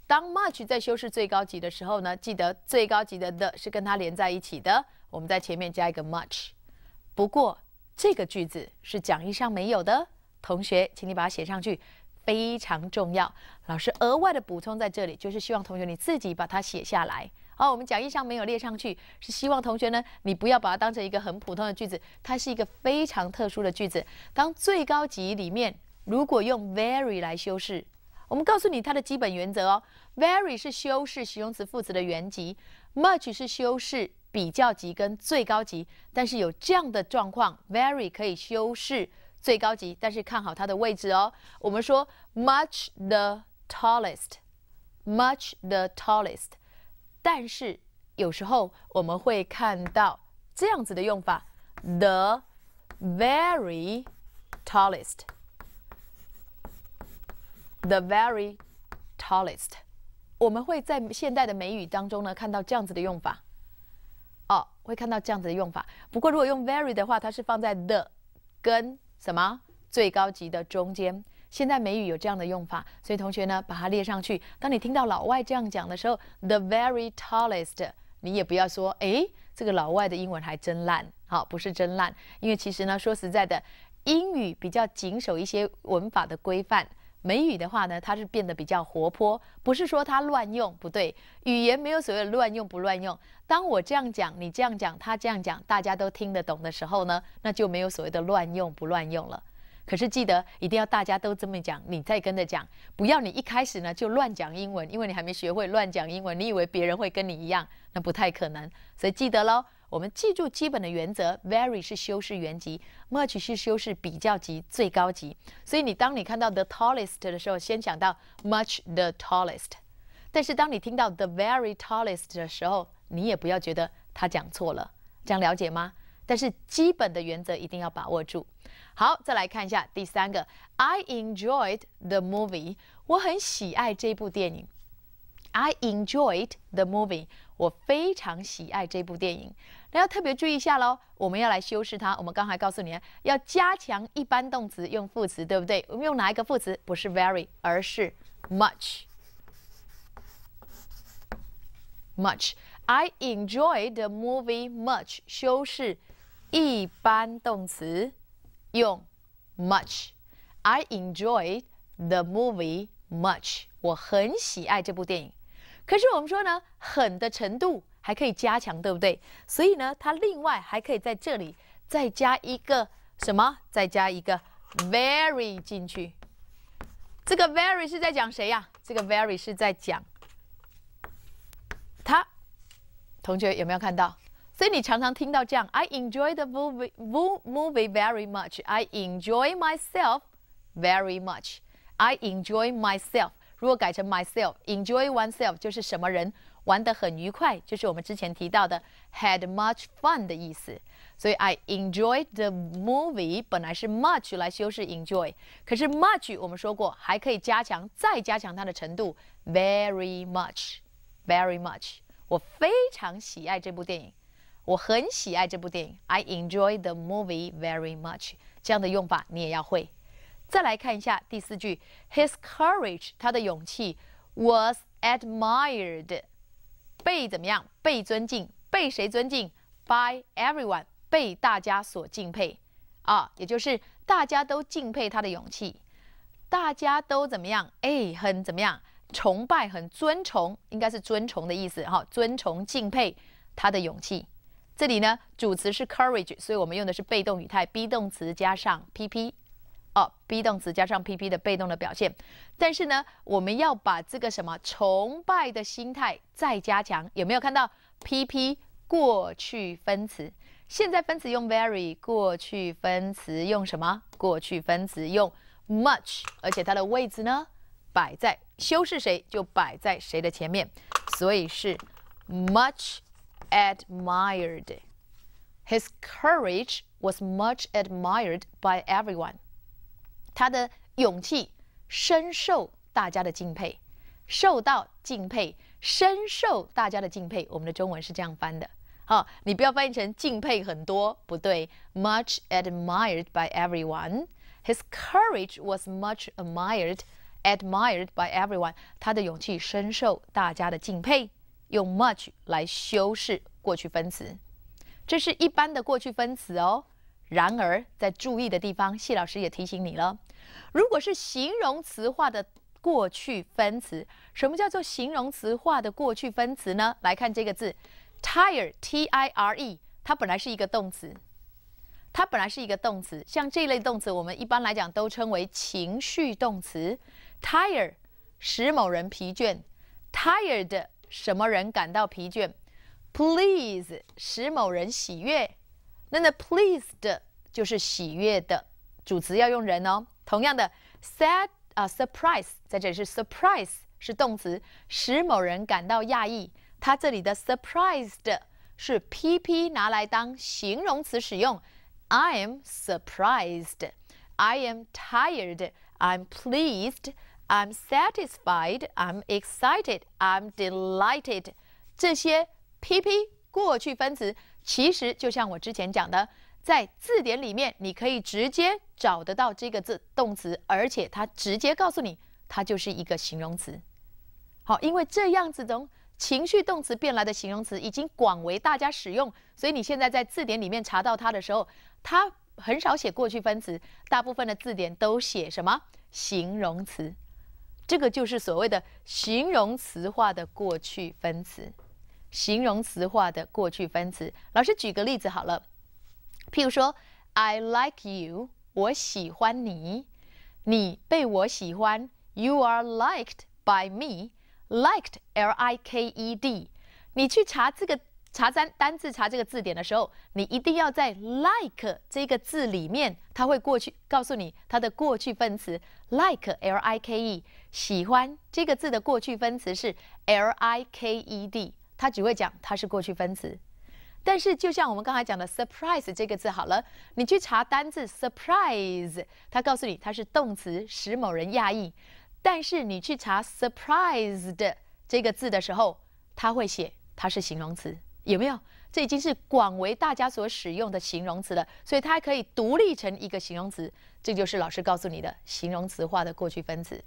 当 much 在修饰最高级的时候呢，记得最高级的的是跟它连在一起的，我们在前面加一个 much。不过这个句子是讲义上没有的，同学，请你把它写上去，非常重要。老师额外的补充在这里，就是希望同学你自己把它写下来。好，我们讲义上没有列上去，是希望同学呢，你不要把它当成一个很普通的句子，它是一个非常特殊的句子。当最高级里面如果用 very 来修饰。我们告诉你它的基本原则哦。Very 是修饰形容词、副词的原级，much 是修饰比较级跟最高级。但是有这样的状况，very 可以修饰最高级，但是看好它的位置哦。我们说 much the tallest，much the tallest。但是有时候我们会看到这样子的用法，the very tallest。The very tallest，我们会在现代的美语当中呢看到这样子的用法，哦，会看到这样子的用法。不过如果用 very 的话，它是放在 the 跟什么最高级的中间。现在美语有这样的用法，所以同学呢把它列上去。当你听到老外这样讲的时候，the very tallest，你也不要说诶，这个老外的英文还真烂。好，不是真烂，因为其实呢说实在的，英语比较谨守一些文法的规范。美语的话呢，它是变得比较活泼，不是说它乱用不对。语言没有所谓的乱用不乱用。当我这样讲，你这样讲，他这样讲，大家都听得懂的时候呢，那就没有所谓的乱用不乱用了。可是记得一定要大家都这么讲，你再跟着讲，不要你一开始呢就乱讲英文，因为你还没学会乱讲英文，你以为别人会跟你一样，那不太可能。所以记得喽。我们记住基本的原则，very 是修饰原级，much 是修饰比较级、最高级。所以你当你看到 the tallest 的时候，先想到 much the tallest。但是当你听到 the very tallest 的时候，你也不要觉得他讲错了，这样了解吗？但是基本的原则一定要把握住。好，再来看一下第三个，I enjoyed the movie。我很喜爱这部电影。I enjoyed the movie。我非常喜爱这部电影。那要特别注意一下喽，我们要来修饰它。我们刚才告诉你，要加强一般动词用副词，对不对？我们用哪一个副词？不是 very，而是 much。much。I enjoy the movie much。修饰一般动词，用 much。I enjoy the movie much。我很喜爱这部电影。可是我们说呢，狠的程度还可以加强，对不对？所以呢，它另外还可以在这里再加一个什么？再加一个 very 进去。这个 very 是在讲谁呀？这个 very 是在讲他。同学有没有看到？所以你常常听到这样：I enjoy the movie, movie very much. I enjoy myself very much. I enjoy myself. 如果改成 myself enjoy oneself，就是什么人玩得很愉快，就是我们之前提到的 had much fun 的意思。所以 I enjoy the movie 本来是 much 来修饰 enjoy，可是 much 我们说过还可以加强，再加强它的程度 very much，very much。我非常喜爱这部电影，我很喜爱这部电影。I enjoy the movie very much。这样的用法你也要会。再来看一下第四句，His courage，他的勇气，was admired，被怎么样？被尊敬？被谁尊敬？By everyone，被大家所敬佩，啊，也就是大家都敬佩他的勇气，大家都怎么样？哎，很怎么样？崇拜，很尊崇，应该是尊崇的意思哈，尊崇敬佩他的勇气。这里呢，主词是 courage，所以我们用的是被动语态，be 动词加上 PP。哦，be 动词加上 PP 的被动的表现，但是呢，我们要把这个什么崇拜的心态再加强。有没有看到 PP 过去分词？现在分词用 very，过去分词用什么？过去分词用 much，而且它的位置呢，摆在修饰谁就摆在谁的前面，所以是 much admired。His courage was much admired by everyone. 他的勇气深受大家的敬佩，受到敬佩，深受大家的敬佩。我们的中文是这样翻的，好，你不要翻译成敬佩很多，不对。Much admired by everyone, his courage was much admired, admired by everyone. 他的勇气深受大家的敬佩，用 much 来修饰过去分词，这是一般的过去分词哦。然而，在注意的地方，谢老师也提醒你了。如果是形容词化的过去分词，什么叫做形容词化的过去分词呢？来看这个字，tire t i r e，它本来是一个动词，它本来是一个动词。像这类动词，我们一般来讲都称为情绪动词。tire 使某人疲倦，tired 什么人感到疲倦 p l e a s e 使某人喜悦，那那 pleased 就是喜悦的，主词要用人哦。同样的，sad 啊，surprise 在这里是 surprise 是动词，使某人感到讶异。他这里的 surprised 是 PP 拿来当形容词使用。I am surprised, I am tired, I m pleased, I m satisfied, I m excited, I m delighted。这些 PP 过去分词其实就像我之前讲的。在字典里面，你可以直接找得到这个字动词，而且它直接告诉你，它就是一个形容词。好，因为这样子的情绪动词变来的形容词已经广为大家使用，所以你现在在字典里面查到它的时候，它很少写过去分词，大部分的字典都写什么形容词。这个就是所谓的形容词化的过去分词，形容词化的过去分词。老师举个例子好了。譬如说，I like you，我喜欢你，你被我喜欢。You are liked by me。Liked, l-i-k-e-d。你去查这个查单单字查这个字典的时候，你一定要在 like 这个字里面，它会过去告诉你它的过去分词。Like, l-i-k-e，喜欢这个字的过去分词是 l-i-k-e-d，它只会讲它是过去分词。但是，就像我们刚才讲的 “surprise” 这个字，好了，你去查单字 “surprise”，它告诉你它是动词，使某人讶异。但是你去查 “surprised” 这个字的时候，它会写它是形容词，有没有？这已经是广为大家所使用的形容词了，所以它还可以独立成一个形容词。这就是老师告诉你的形容词化的过去分词。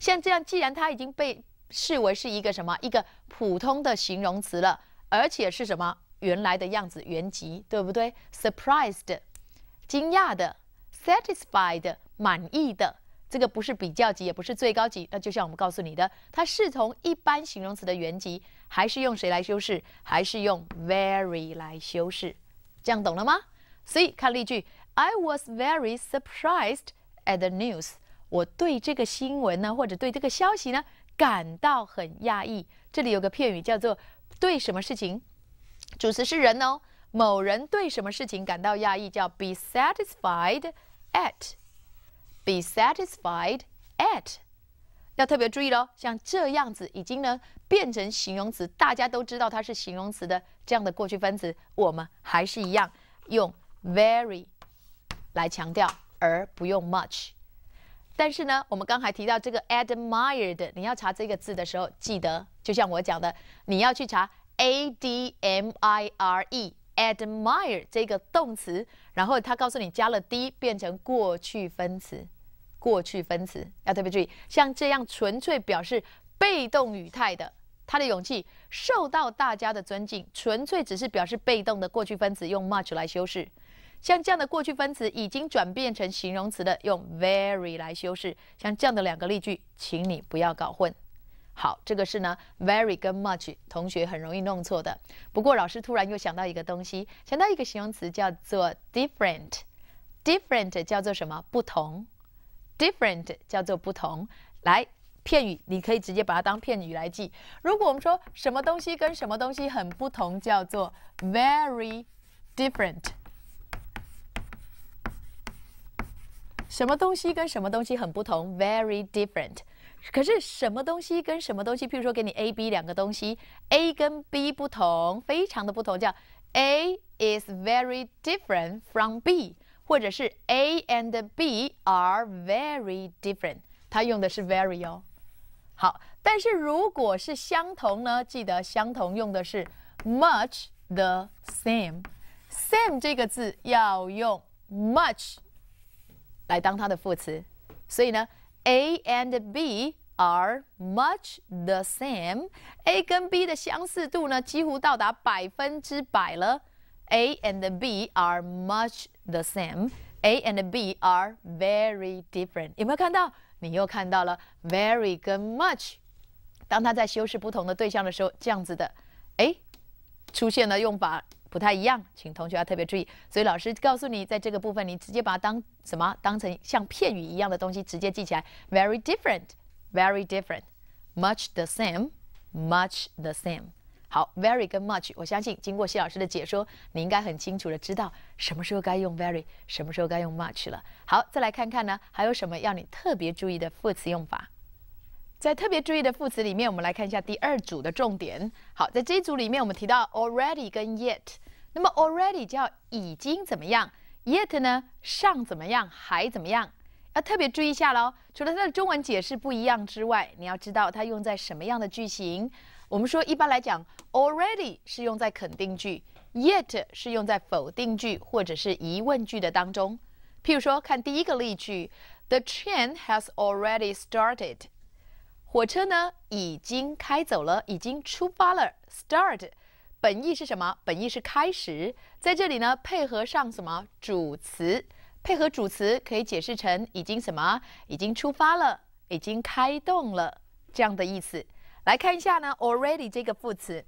像这样，既然它已经被视为是一个什么，一个普通的形容词了，而且是什么？原来的样子原级对不对？Surprised，惊讶的；satisfied，满意的。这个不是比较级，也不是最高级。那就像我们告诉你的，它是从一般形容词的原级，还是用谁来修饰？还是用 very 来修饰？这样懂了吗？所以看例句：I was very surprised at the news。我对这个新闻呢，或者对这个消息呢，感到很讶异。这里有个片语叫做对什么事情？主词是人哦，某人对什么事情感到压抑叫 be satisfied at，be satisfied at，要特别注意喽，像这样子已经呢变成形容词，大家都知道它是形容词的这样的过去分词，我们还是一样用 very 来强调，而不用 much。但是呢，我们刚才提到这个 admired，你要查这个字的时候，记得就像我讲的，你要去查。admire，admire 这个动词，然后他告诉你加了 d 变成过去分词，过去分词要特别注意，像这样纯粹表示被动语态的，他的勇气受到大家的尊敬，纯粹只是表示被动的过去分词，用 much 来修饰，像这样的过去分词已经转变成形容词的，用 very 来修饰，像这样的两个例句，请你不要搞混。好，这个是呢，very 跟 much，同学很容易弄错的。不过老师突然又想到一个东西，想到一个形容词叫做 different，different 叫做什么？不同，different 叫做不同。来，片语，你可以直接把它当片语来记。如果我们说什么东西跟什么东西很不同，叫做 very different。什么东西跟什么东西很不同，very different。可是什么东西跟什么东西？譬如说，给你 A、B 两个东西，A 跟 B 不同，非常的不同，叫 A is very different from B，或者是 A and B are very different。它用的是 very 哦。好，但是如果是相同呢？记得相同用的是 much the same，same 这个字要用 much 来当它的副词，所以呢。A and B are much the same. A 跟 B 的相似度呢，几乎到达百分之百了。A and B are much the same. A and B are very different. 有没有看到？你又看到了 very 跟 much。当它在修饰不同的对象的时候，这样子的，哎，出现了用法。不太一样，请同学要特别注意。所以老师告诉你，在这个部分，你直接把它当什么？当成像片语一样的东西，直接记起来。Very different, very different, much the same, much the same。好，very 跟 much，我相信经过谢老师的解说，你应该很清楚的知道什么时候该用 very，什么时候该用 much 了。好，再来看看呢，还有什么要你特别注意的副词用法？在特别注意的副词里面，我们来看一下第二组的重点。好，在这一组里面，我们提到 already 跟 yet。那么 already 叫已经怎么样？Yet 呢？上怎么样？还怎么样？要特别注意一下喽。除了它的中文解释不一样之外，你要知道它用在什么样的句型。我们说一般来讲，already 是用在肯定句，yet 是用在否定句或者是疑问句的当中。譬如说，看第一个例句，The train has already started。火车呢，已经开走了，已经出发了 s t a r t 本意是什么？本意是开始，在这里呢，配合上什么主词？配合主词可以解释成已经什么？已经出发了，已经开动了这样的意思。来看一下呢，already 这个副词。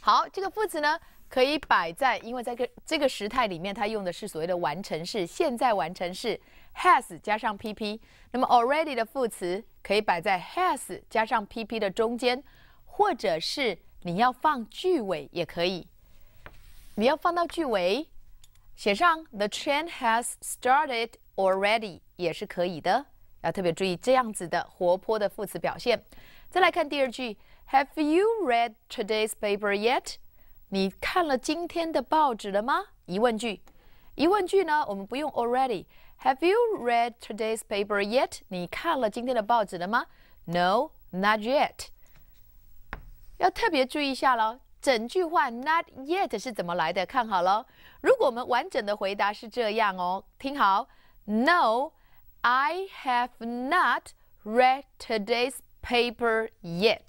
好，这个副词呢，可以摆在因为在个这个时态里面，它用的是所谓的完成式，现在完成式 has 加上 pp。那么 already 的副词可以摆在 has 加上 pp 的中间，或者是。你要放句尾也可以。你要放到句尾，写上 "The train has started already" 也是可以的。要特别注意这样子的活泼的副词表现。再来看第二句，Have you read today's paper yet？你看了今天的报纸了吗？疑问句。疑问句呢，我们不用 already。Have you read today's paper yet？你看了今天的报纸了吗？No, not yet。要特别注意一下喽，整句话 not yet 是怎么来的？看好了，如果我们完整的回答是这样哦，听好，No，I have not read today's paper yet。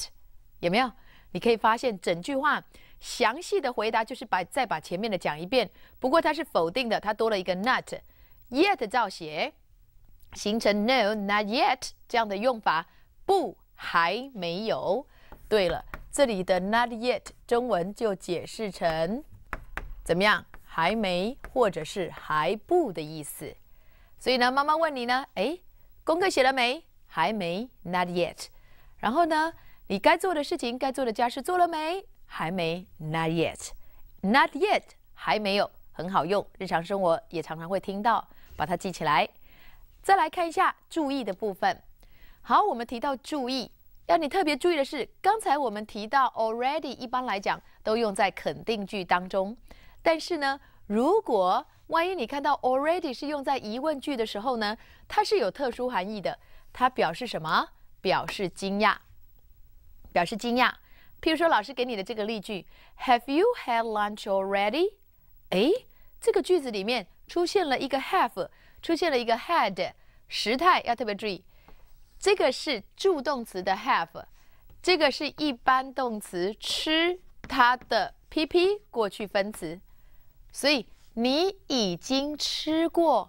有没有？你可以发现整句话详细的回答就是把再把前面的讲一遍。不过它是否定的，它多了一个 not yet 造写，形成 no not yet 这样的用法，不还没有。对了。这里的 not yet 中文就解释成怎么样，还没或者是还不的意思。所以呢，妈妈问你呢，哎，功课写了没？还没，not yet。然后呢，你该做的事情、该做的家事做了没？还没，not yet。not yet 还没有，很好用，日常生活也常常会听到，把它记起来。再来看一下注意的部分。好，我们提到注意。要你特别注意的是，刚才我们提到 already，一般来讲都用在肯定句当中。但是呢，如果万一你看到 already 是用在疑问句的时候呢，它是有特殊含义的。它表示什么？表示惊讶，表示惊讶。譬如说，老师给你的这个例句：Have you had lunch already？哎，这个句子里面出现了一个 have，出现了一个 had，时态要特别注意。这个是助动词的 have，这个是一般动词吃它的 pp 过去分词，所以你已经吃过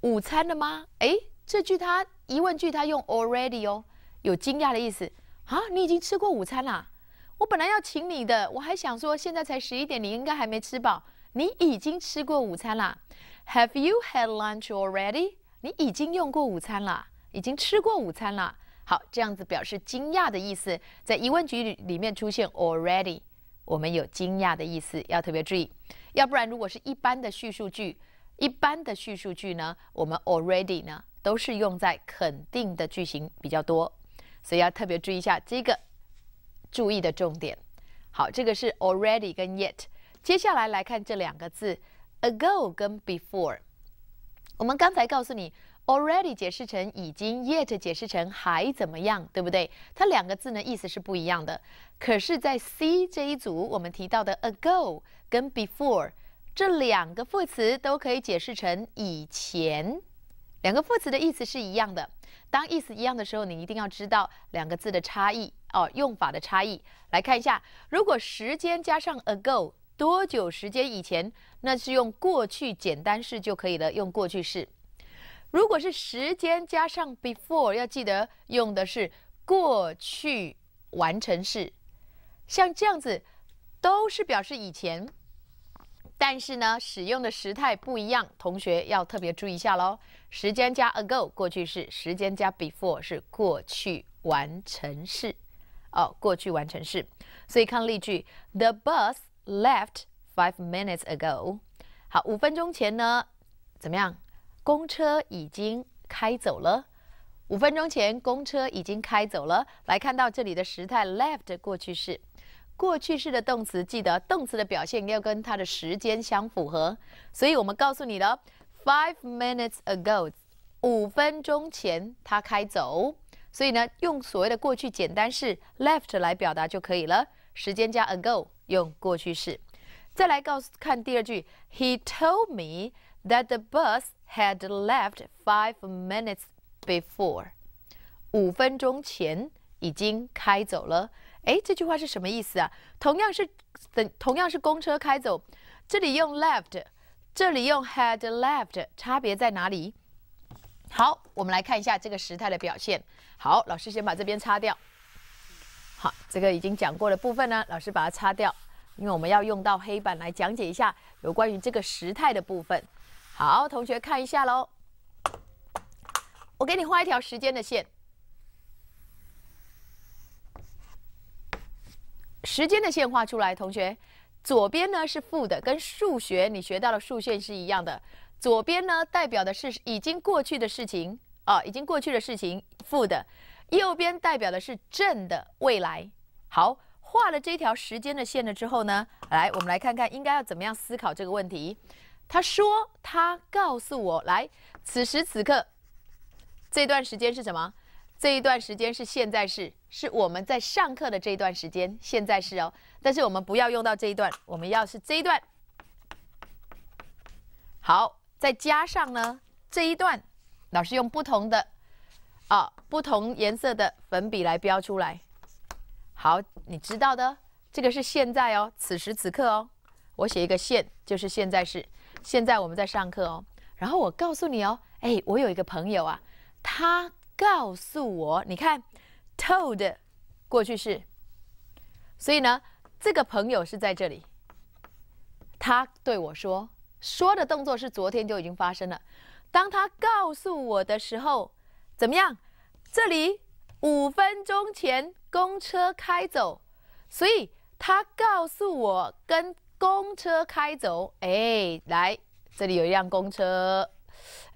午餐了吗？哎，这句它疑问句它用 already 哦，有惊讶的意思啊，你已经吃过午餐啦？我本来要请你的，我还想说现在才十一点，你应该还没吃饱，你已经吃过午餐啦？Have you had lunch already？你已经用过午餐了。已经吃过午餐了。好，这样子表示惊讶的意思，在疑问句里里面出现 already，我们有惊讶的意思，要特别注意。要不然，如果是一般的叙述句，一般的叙述句呢，我们 already 呢，都是用在肯定的句型比较多，所以要特别注意一下这个注意的重点。好，这个是 already 跟 yet。接下来来看这两个字 ago 跟 before。我们刚才告诉你。Already 解释成已经，Yet 解释成还怎么样，对不对？它两个字呢，意思是不一样的。可是，在 C 这一组，我们提到的 ago 跟 before 这两个副词都可以解释成以前，两个副词的意思是一样的。当意思一样的时候，你一定要知道两个字的差异哦，用法的差异。来看一下，如果时间加上 ago 多久时间以前，那是用过去简单式就可以了，用过去式。如果是时间加上 before，要记得用的是过去完成式，像这样子都是表示以前，但是呢使用的时态不一样，同学要特别注意一下喽。时间加 ago，过去式；时间加 before，是过去完成式，哦，过去完成式。所以看例句：The bus left five minutes ago。好，五分钟前呢，怎么样？公车已经开走了。五分钟前，公车已经开走了。来看到这里的时态，left 过去式。过去式的动词，记得动词的表现要跟它的时间相符合。所以我们告诉你了，five minutes ago，五分钟前它开走。所以呢，用所谓的过去简单式 left 来表达就可以了。时间加 ago，用过去式。再来告诉看第二句，He told me。That the bus had left five minutes before，五分钟前已经开走了。哎，这句话是什么意思啊？同样是等，同样是公车开走，这里用 left，这里用 had left，差别在哪里？好，我们来看一下这个时态的表现。好，老师先把这边擦掉。好，这个已经讲过的部分呢，老师把它擦掉，因为我们要用到黑板来讲解一下有关于这个时态的部分。好，同学看一下喽。我给你画一条时间的线，时间的线画出来。同学，左边呢是负的，跟数学你学到的数线是一样的。左边呢代表的是已经过去的事情啊，已经过去的事情负的；右边代表的是正的未来。好，画了这条时间的线了之后呢，来，我们来看看应该要怎么样思考这个问题。他说：“他告诉我，来，此时此刻，这段时间是什么？这一段时间是现在式，是我们在上课的这一段时间，现在式哦。但是我们不要用到这一段，我们要是这一段，好，再加上呢这一段，老师用不同的啊不同颜色的粉笔来标出来。好，你知道的，这个是现在哦，此时此刻哦，我写一个现，就是现在式。”现在我们在上课哦，然后我告诉你哦，哎，我有一个朋友啊，他告诉我，你看，told，过去式。所以呢，这个朋友是在这里，他对我说，说的动作是昨天就已经发生了。当他告诉我的时候，怎么样？这里五分钟前公车开走，所以他告诉我跟。公车开走，哎，来，这里有一辆公车，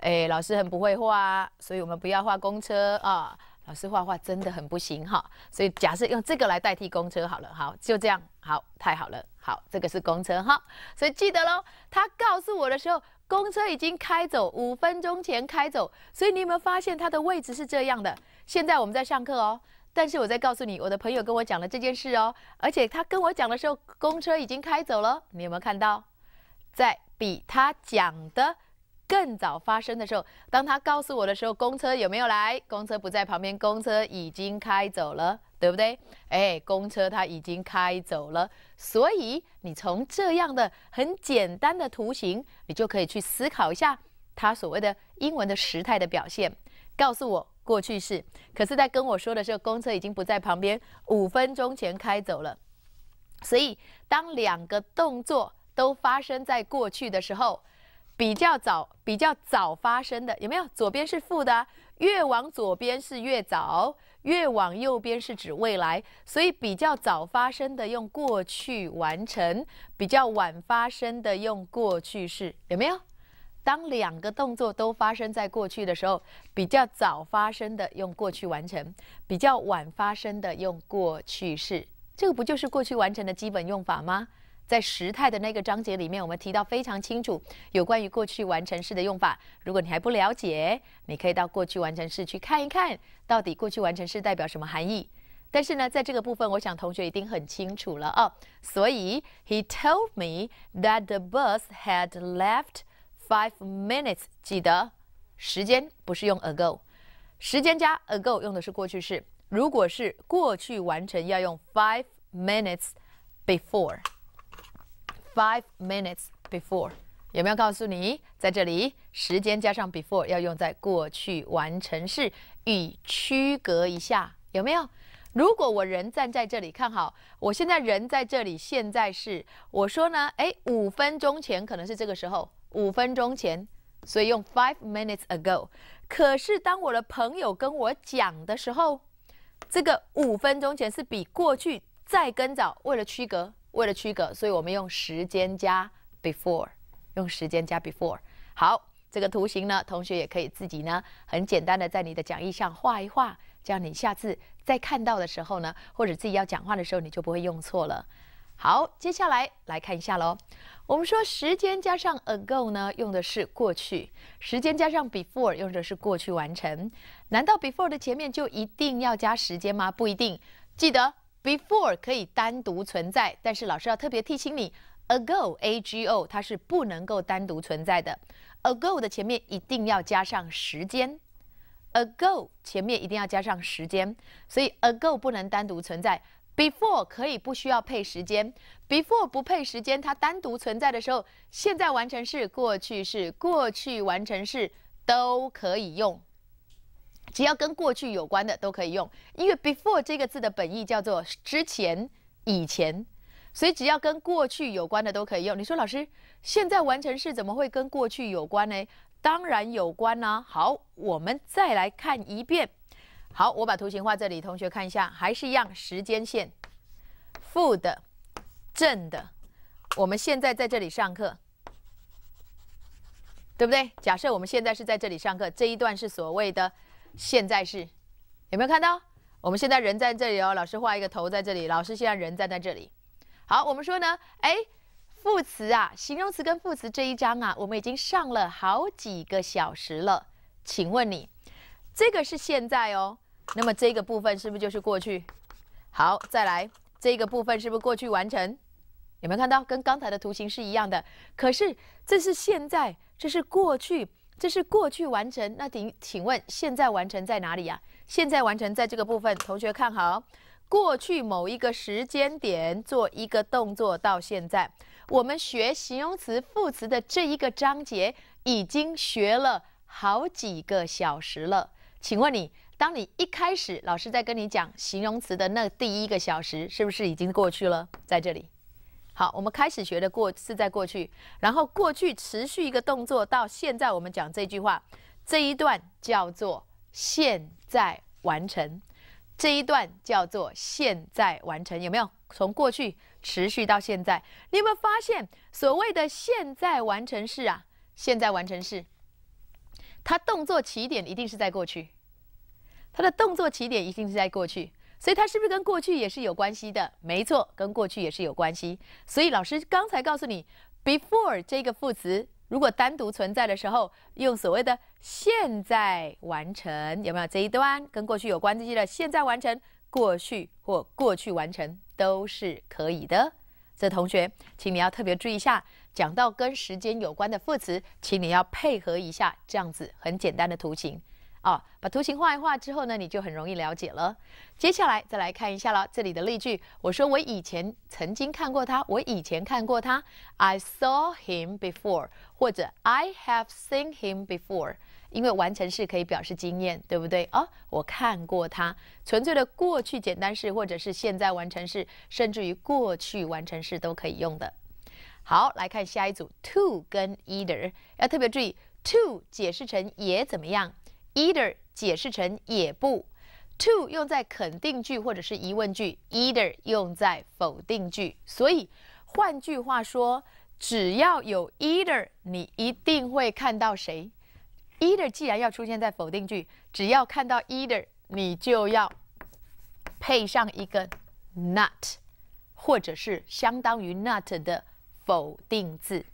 哎，老师很不会画，所以我们不要画公车啊。老师画画真的很不行哈，所以假设用这个来代替公车好了，好，就这样，好，太好了，好，这个是公车哈，所以记得喽，他告诉我的时候，公车已经开走，五分钟前开走，所以你有没有发现它的位置是这样的？现在我们在上课哦。但是我在告诉你，我的朋友跟我讲了这件事哦，而且他跟我讲的时候，公车已经开走了。你有没有看到，在比他讲的更早发生的时候，当他告诉我的时候，公车有没有来？公车不在旁边，公车已经开走了，对不对？哎，公车它已经开走了，所以你从这样的很简单的图形，你就可以去思考一下，他所谓的英文的时态的表现。告诉我。过去式，可是，在跟我说的时候，公车已经不在旁边，五分钟前开走了。所以，当两个动作都发生在过去的时候，比较早、比较早发生的有没有？左边是负的，越往左边是越早，越往右边是指未来。所以，比较早发生的用过去完成，比较晚发生的用过去式，有没有？当两个动作都发生在过去的时候，比较早发生的用过去完成，比较晚发生的用过去式。这个不就是过去完成的基本用法吗？在时态的那个章节里面，我们提到非常清楚有关于过去完成式的用法。如果你还不了解，你可以到过去完成式去看一看到底过去完成式代表什么含义。但是呢，在这个部分，我想同学一定很清楚了啊。所以，He told me that the bus had left. Five minutes，记得时间不是用 ago，时间加 ago 用的是过去式。如果是过去完成，要用 five minutes before。Five minutes before 有没有告诉你，在这里时间加上 before 要用在过去完成式，以区隔一下有没有？如果我人站在这里，看好，我现在人在这里，现在是我说呢，哎，五分钟前可能是这个时候。五分钟前，所以用 five minutes ago。可是当我的朋友跟我讲的时候，这个五分钟前是比过去再更早。为了区隔，为了区隔，所以我们用时间加 before，用时间加 before。好，这个图形呢，同学也可以自己呢，很简单的在你的讲义上画一画，这样你下次再看到的时候呢，或者自己要讲话的时候，你就不会用错了。好，接下来来看一下喽。我们说时间加上 ago 呢，用的是过去时间；加上 before 用的是过去完成。难道 before 的前面就一定要加时间吗？不一定。记得 before 可以单独存在，但是老师要特别提醒你，ago a g o 它是不能够单独存在的。ago 的前面一定要加上时间，ago 前面一定要加上时间，所以 ago 不能单独存在。Before 可以不需要配时间，Before 不配时间，它单独存在的时候，现在完成式、过去式、过去完成式都可以用，只要跟过去有关的都可以用。因为 Before 这个字的本意叫做之前、以前，所以只要跟过去有关的都可以用。你说老师，现在完成式怎么会跟过去有关呢？当然有关啦。好，我们再来看一遍。好，我把图形画这里，同学看一下，还是一样时间线，负的、正的。我们现在在这里上课，对不对？假设我们现在是在这里上课，这一段是所谓的现在式，有没有看到？我们现在人在这里哦，老师画一个头在这里，老师现在人站在这里。好，我们说呢，哎，副词啊，形容词跟副词这一章啊，我们已经上了好几个小时了。请问你，这个是现在哦。那么这个部分是不是就是过去？好，再来这个部分是不是过去完成？有没有看到跟刚才的图形是一样的？可是这是现在，这是过去，这是过去完成。那请请问现在完成在哪里呀？现在完成在这个部分，同学看好，过去某一个时间点做一个动作到现在。我们学形容词、副词的这一个章节已经学了好几个小时了，请问你？当你一开始老师在跟你讲形容词的那第一个小时，是不是已经过去了？在这里，好，我们开始学的过是在过去，然后过去持续一个动作到现在，我们讲这句话，这一段叫做现在完成，这一段叫做现在完成，有没有从过去持续到现在？你有没有发现所谓的现在完成式啊？现在完成式，它动作起点一定是在过去。它的动作起点一定是在过去，所以它是不是跟过去也是有关系的？没错，跟过去也是有关系。所以老师刚才告诉你，before 这个副词如果单独存在的时候，用所谓的现在完成，有没有这一段跟过去有关的现在完成、过去或过去完成都是可以的。这同学，请你要特别注意一下，讲到跟时间有关的副词，请你要配合一下这样子很简单的图形。啊，把图形画一画之后呢，你就很容易了解了。接下来再来看一下了，这里的例句，我说我以前曾经看过他，我以前看过他，I saw him before，或者 I have seen him before，因为完成式可以表示经验，对不对？哦，我看过他，纯粹的过去简单式或者是现在完成式，甚至于过去完成式都可以用的。好，来看下一组，to 跟 either，要特别注意，to 解释成也怎么样？Either 解释成也不，to 用在肯定句或者是疑问句，either 用在否定句。所以，换句话说，只要有 either，你一定会看到谁。Either 既然要出现在否定句，只要看到 either，你就要配上一个 not，或者是相当于 not 的否定字。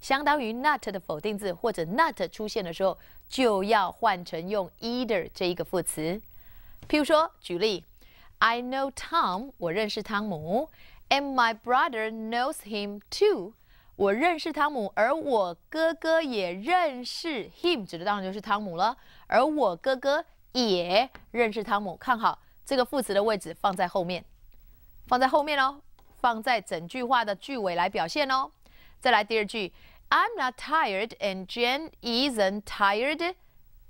相当于 not 的否定字，或者 not 出现的时候。就要换成用 either 这一个副词，譬如说，举例，I know Tom，我认识汤姆，and my brother knows him too，我认识汤姆，而我哥哥也认识 him，指的当然就是汤姆了，而我哥哥也认识汤姆，看好这个副词的位置放在后面，放在后面哦，放在整句话的句尾来表现哦。再来第二句。I'm not tired and Jen isn't tired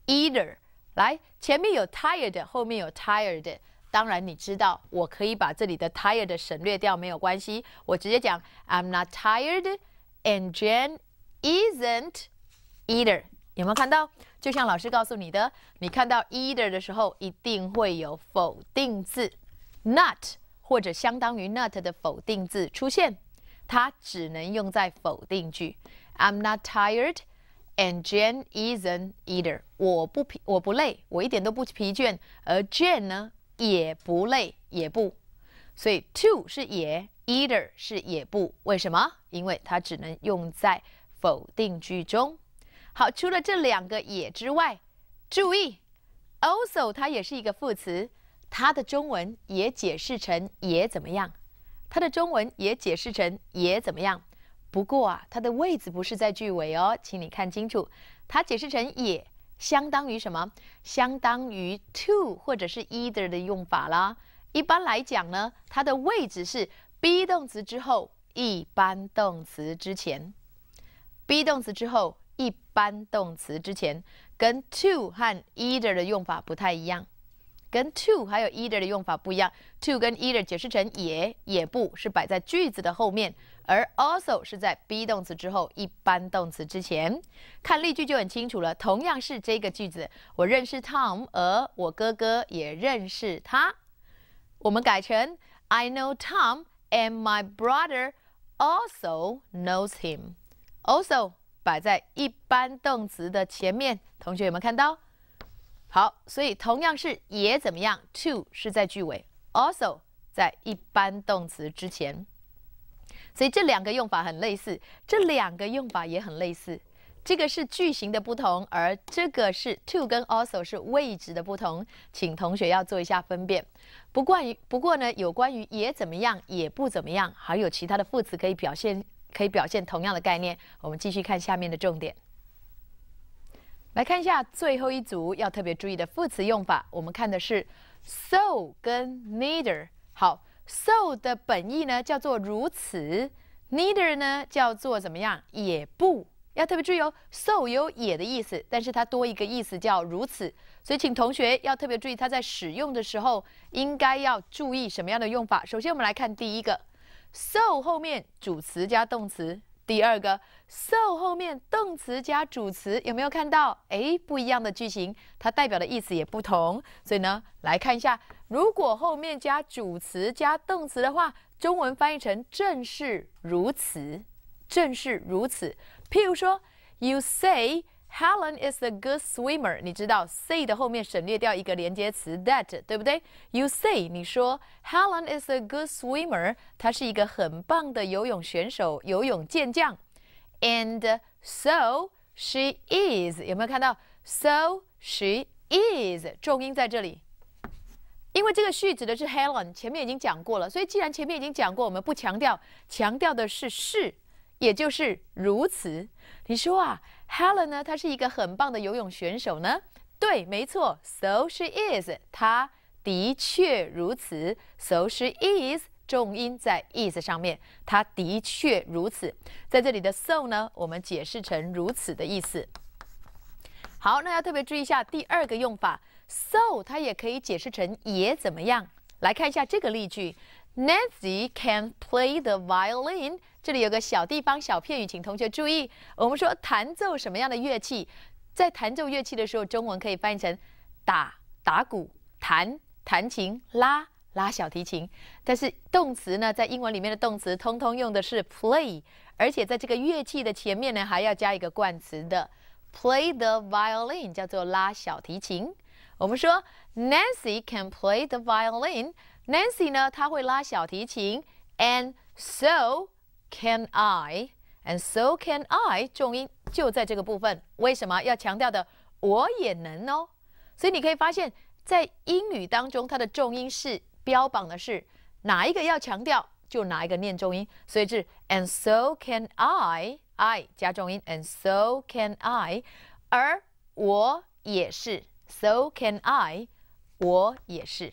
either. 来，前面有 tired，后面有 tired。当然，你知道我可以把这里的 tired 省略掉，没有关系。我直接讲 I'm not tired and Jen isn't either。有没有看到？就像老师告诉你的，你看到 either 的时候，一定会有否定字 not 或者相当于 not 的否定字出现，它只能用在否定句。I'm not tired, and Jane isn't either. 我不疲，我不累，我一点都不疲倦。而 Jane 呢，也不累，也不。所以 too 是也，either 是也不。为什么？因为它只能用在否定句中。好，除了这两个也之外，注意 also 它也是一个副词，它的中文也解释成也怎么样？它的中文也解释成也怎么样？不过啊，它的位置不是在句尾哦，请你看清楚，它解释成也相当于什么？相当于 to 或者是 either 的用法啦。一般来讲呢，它的位置是 be 动词之后，一般动词之前。be 动词之后，一般动词之前，跟 to 和 either 的用法不太一样，跟 to 还有 either 的用法不一样。to 跟 either 解释成也也不是摆在句子的后面。而 also 是在 be 动词之后，一般动词之前，看例句就很清楚了。同样是这个句子，我认识 Tom，而我哥哥也认识他。我们改成 I know Tom and my brother also knows him。also 摆在一般动词的前面，同学有没有看到？好，所以同样是也怎么样？t o 是在句尾，also 在一般动词之前。所以这两个用法很类似，这两个用法也很类似。这个是句型的不同，而这个是 t o 跟 also 是位置的不同。请同学要做一下分辨。不过，不过呢，有关于也怎么样，也不怎么样，还有其他的副词可以表现，可以表现同样的概念。我们继续看下面的重点。来看一下最后一组要特别注意的副词用法。我们看的是 so 跟 neither。好。so 的本意呢叫做如此，neither 呢叫做怎么样也不要特别注意哦，so 有也的意思，但是它多一个意思叫如此，所以请同学要特别注意它在使用的时候应该要注意什么样的用法。首先我们来看第一个，so 后面主词加动词；第二个，so 后面动词加主词，有没有看到？哎，不一样的句型，它代表的意思也不同，所以呢，来看一下。如果后面加主词加动词的话，中文翻译成正是如此，正是如此。譬如说，You say Helen is a good swimmer，你知道 say 的后面省略掉一个连接词 that，对不对？You say，你说 Helen is a good swimmer，她是一个很棒的游泳选手，游泳健将。And so she is，有没有看到？So she is，重音在这里。因为这个“序指的是 Helen，前面已经讲过了，所以既然前面已经讲过，我们不强调，强调的是“是”，也就是如此。你说啊，Helen 呢，她是一个很棒的游泳选手呢？对，没错，So she is，她的确如此。So she is，重音在 “is” 上面，她的确如此。在这里的 “so” 呢，我们解释成如此的意思。好，那要特别注意一下第二个用法。so 它也可以解释成也怎么样？来看一下这个例句，Nancy can play the violin。这里有个小地方小片语，请同学注意。我们说弹奏什么样的乐器？在弹奏乐器的时候，中文可以翻译成打打鼓、弹弹琴、拉拉小提琴。但是动词呢，在英文里面的动词通通用的是 play，而且在这个乐器的前面呢，还要加一个冠词的 play the violin，叫做拉小提琴。我们说，Nancy can play the violin。Nancy 呢，她会拉小提琴。And so can I。And so can I。重音就在这个部分。为什么要强调的？我也能哦。所以你可以发现，在英语当中，它的重音是标榜的是哪一个要强调，就哪一个念重音。所以是 And so can I，I 加重音。And so can I，而我也是。So can I？我也是。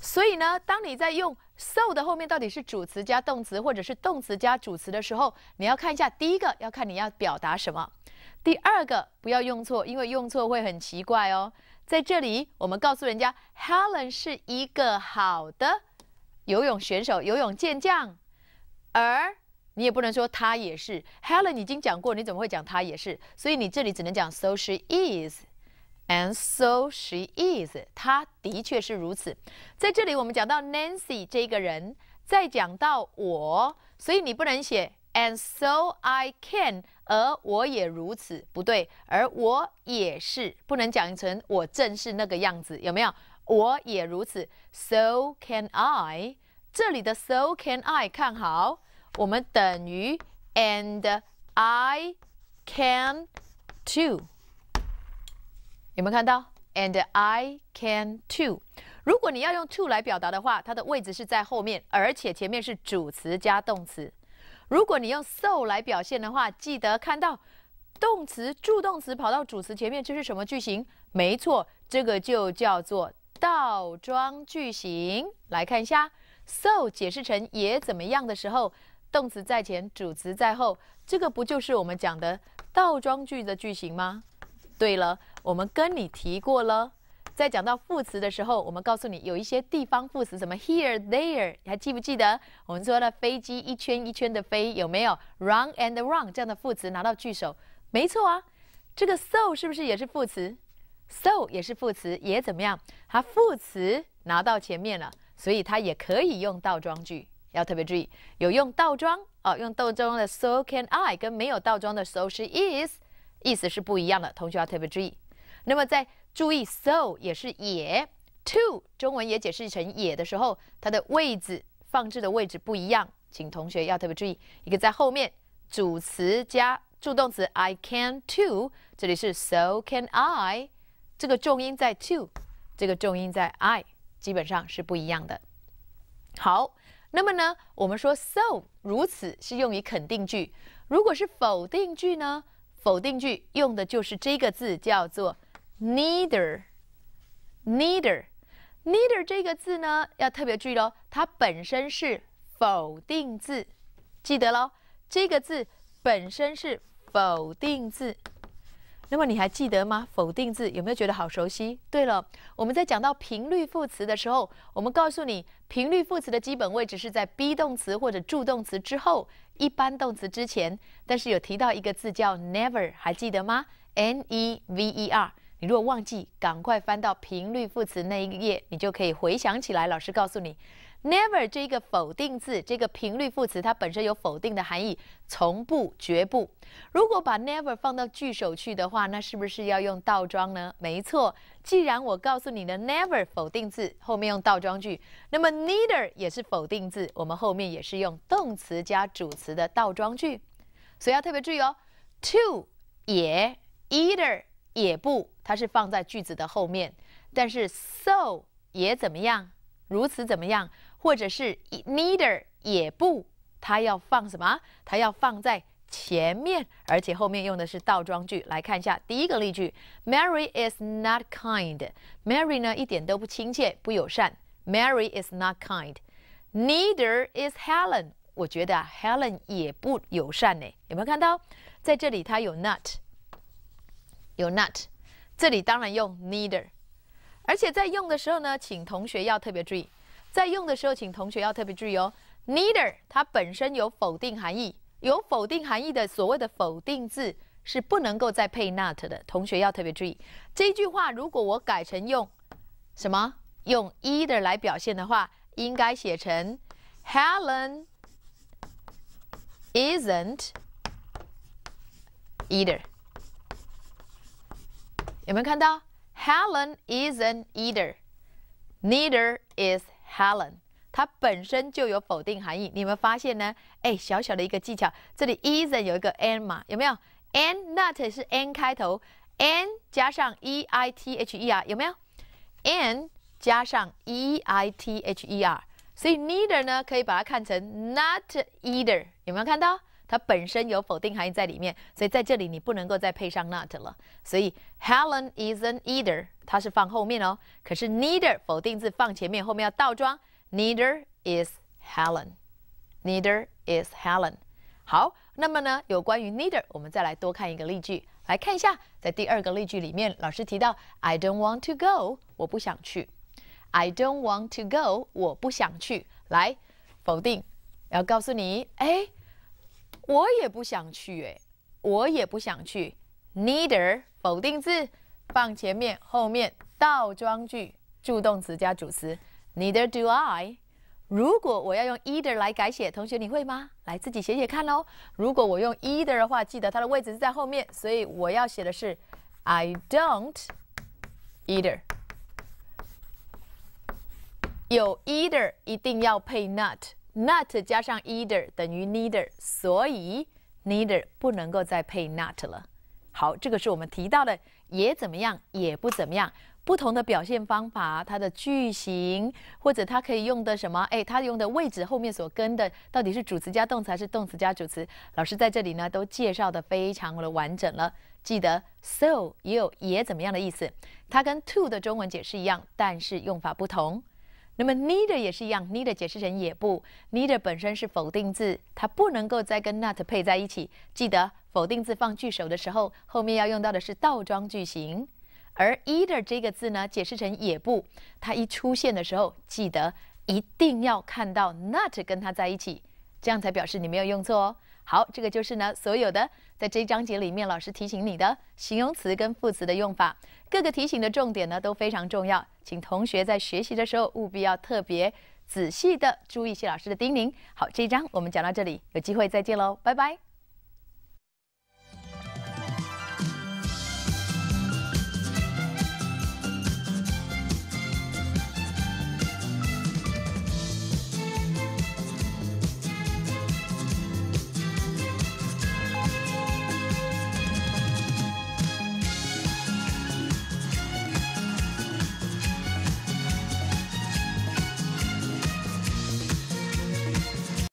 所以呢，当你在用 so 的后面到底是主词加动词，或者是动词加主词的时候，你要看一下第一个要看你要表达什么，第二个不要用错，因为用错会很奇怪哦。在这里，我们告诉人家，Helen 是一个好的游泳选手、游泳健将，而。你也不能说他也是。Helen 已经讲过，你怎么会讲他也是？所以你这里只能讲 So she is，and so she is。她的确是如此。在这里我们讲到 Nancy 这个人，再讲到我，所以你不能写 And so I can，而我也如此，不对。而我也是，不能讲成我正是那个样子，有没有？我也如此，So can I。这里的 So can I 看好。我们等于 and I can too。有没有看到？and I can too。如果你要用 too 来表达的话，它的位置是在后面，而且前面是主词加动词。如果你用 so 来表现的话，记得看到动词助动词跑到主词前面，这是什么句型？没错，这个就叫做倒装句型。来看一下，so 解释成也怎么样的时候。动词在前，主词在后，这个不就是我们讲的倒装句的句型吗？对了，我们跟你提过了，在讲到副词的时候，我们告诉你有一些地方副词，什么 here、there，你还记不记得？我们说的飞机一圈一圈的飞，有没有 round and round 这样的副词拿到句首？没错啊，这个 so 是不是也是副词？so 也是副词，也怎么样？它副词拿到前面了，所以它也可以用倒装句。要特别注意，有用倒装啊，用倒装的，so can I，跟没有倒装的，so she is，意思是不一样的。同学要特别注意。那么在注意，so 也是也，to 中文也解释成也的时候，它的位置放置的位置不一样，请同学要特别注意。一个在后面，主词加助动词，I can to，这里是 so can I，这个重音在 to，这个重音在 I，基本上是不一样的。好。那么呢，我们说 so 如此是用于肯定句。如果是否定句呢？否定句用的就是这个字，叫做 neither。neither，neither 这个字呢要特别注意喽，它本身是否定字，记得喽。这个字本身是否定字。那么你还记得吗？否定字有没有觉得好熟悉？对了，我们在讲到频率副词的时候，我们告诉你频率副词的基本位置是在 be 动词或者助动词之后，一般动词之前。但是有提到一个字叫 never，还记得吗？n-e-v-e-r。你如果忘记，赶快翻到频率副词那一页，你就可以回想起来。老师告诉你。Never 这个否定字，这个频率副词，它本身有否定的含义，从不、绝不。如果把 Never 放到句首去的话，那是不是要用倒装呢？没错，既然我告诉你的 Never 否定字后面用倒装句，那么 Neither 也是否定字，我们后面也是用动词加主词的倒装句，所以要特别注意哦。Too 也，Either 也不，它是放在句子的后面，但是 So 也怎么样，如此怎么样？或者是 neither 也不，它要放什么？它要放在前面，而且后面用的是倒装句。来看一下第一个例句：Mary is not kind. Mary 呢，一点都不亲切，不友善。Mary is not kind. Neither is Helen. 我觉得 Helen 也不友善呢。有没有看到？在这里它有 not，有 not，这里当然用 neither，而且在用的时候呢，请同学要特别注意。在用的时候，请同学要特别注意哦。Neither 它本身有否定含义，有否定含义的所谓的否定字是不能够再配 not 的。同学要特别注意，这句话如果我改成用什么用 either 来表现的话，应该写成 Helen isn't either。有没有看到？Helen isn't either，Neither is。Talen，它本身就有否定含义。你们发现呢？哎，小小的一个技巧，这里 isn't 有一个 n 嘛，有没有？n not 是 n 开头，n 加上 e i t h e r，有没有？n 加上 e i t h e r，所以 neither 呢，可以把它看成 not either，有没有看到？它本身有否定含义在里面，所以在这里你不能够再配上 not 了。所以 Helen isn't either，它是放后面哦。可是 neither 否定字放前面，后面要倒装。Neither is Helen，Neither is Helen。好，那么呢，有关于 neither，我们再来多看一个例句，来看一下，在第二个例句里面，老师提到 I don't want to go，我不想去。I don't want to go，我不想去。来，否定，要告诉你，哎。我也不想去哎，我也不想去。Neither 否定字放前面，后面倒装句，助动词加主词。Neither do I。如果我要用 either 来改写，同学你会吗？来自己写写看喽。如果我用 either 的话，记得它的位置是在后面，所以我要写的是 I don't either。有 either 一定要配 not。Not 加上 either 等于 neither，所以 neither 不能够再配 not 了。好，这个是我们提到的，也怎么样，也不怎么样，不同的表现方法，它的句型，或者它可以用的什么，哎，它用的位置后面所跟的到底是主词加动词还是动词加主词，老师在这里呢都介绍的非常的完整了。记得 so 也有也怎么样的意思，它跟 to 的中文解释一样，但是用法不同。那么 neither 也是一样，neither 解释成也不，neither 本身是否定字，它不能够再跟 not 配在一起。记得否定字放句首的时候，后面要用到的是倒装句型。而 either 这个字呢，解释成也不，它一出现的时候，记得一定要看到 not 跟它在一起，这样才表示你没有用错哦。好，这个就是呢，所有的在这一章节里面，老师提醒你的形容词跟副词的用法，各个提醒的重点呢都非常重要，请同学在学习的时候务必要特别仔细的注意些老师的叮咛。好，这一章我们讲到这里，有机会再见喽，拜拜。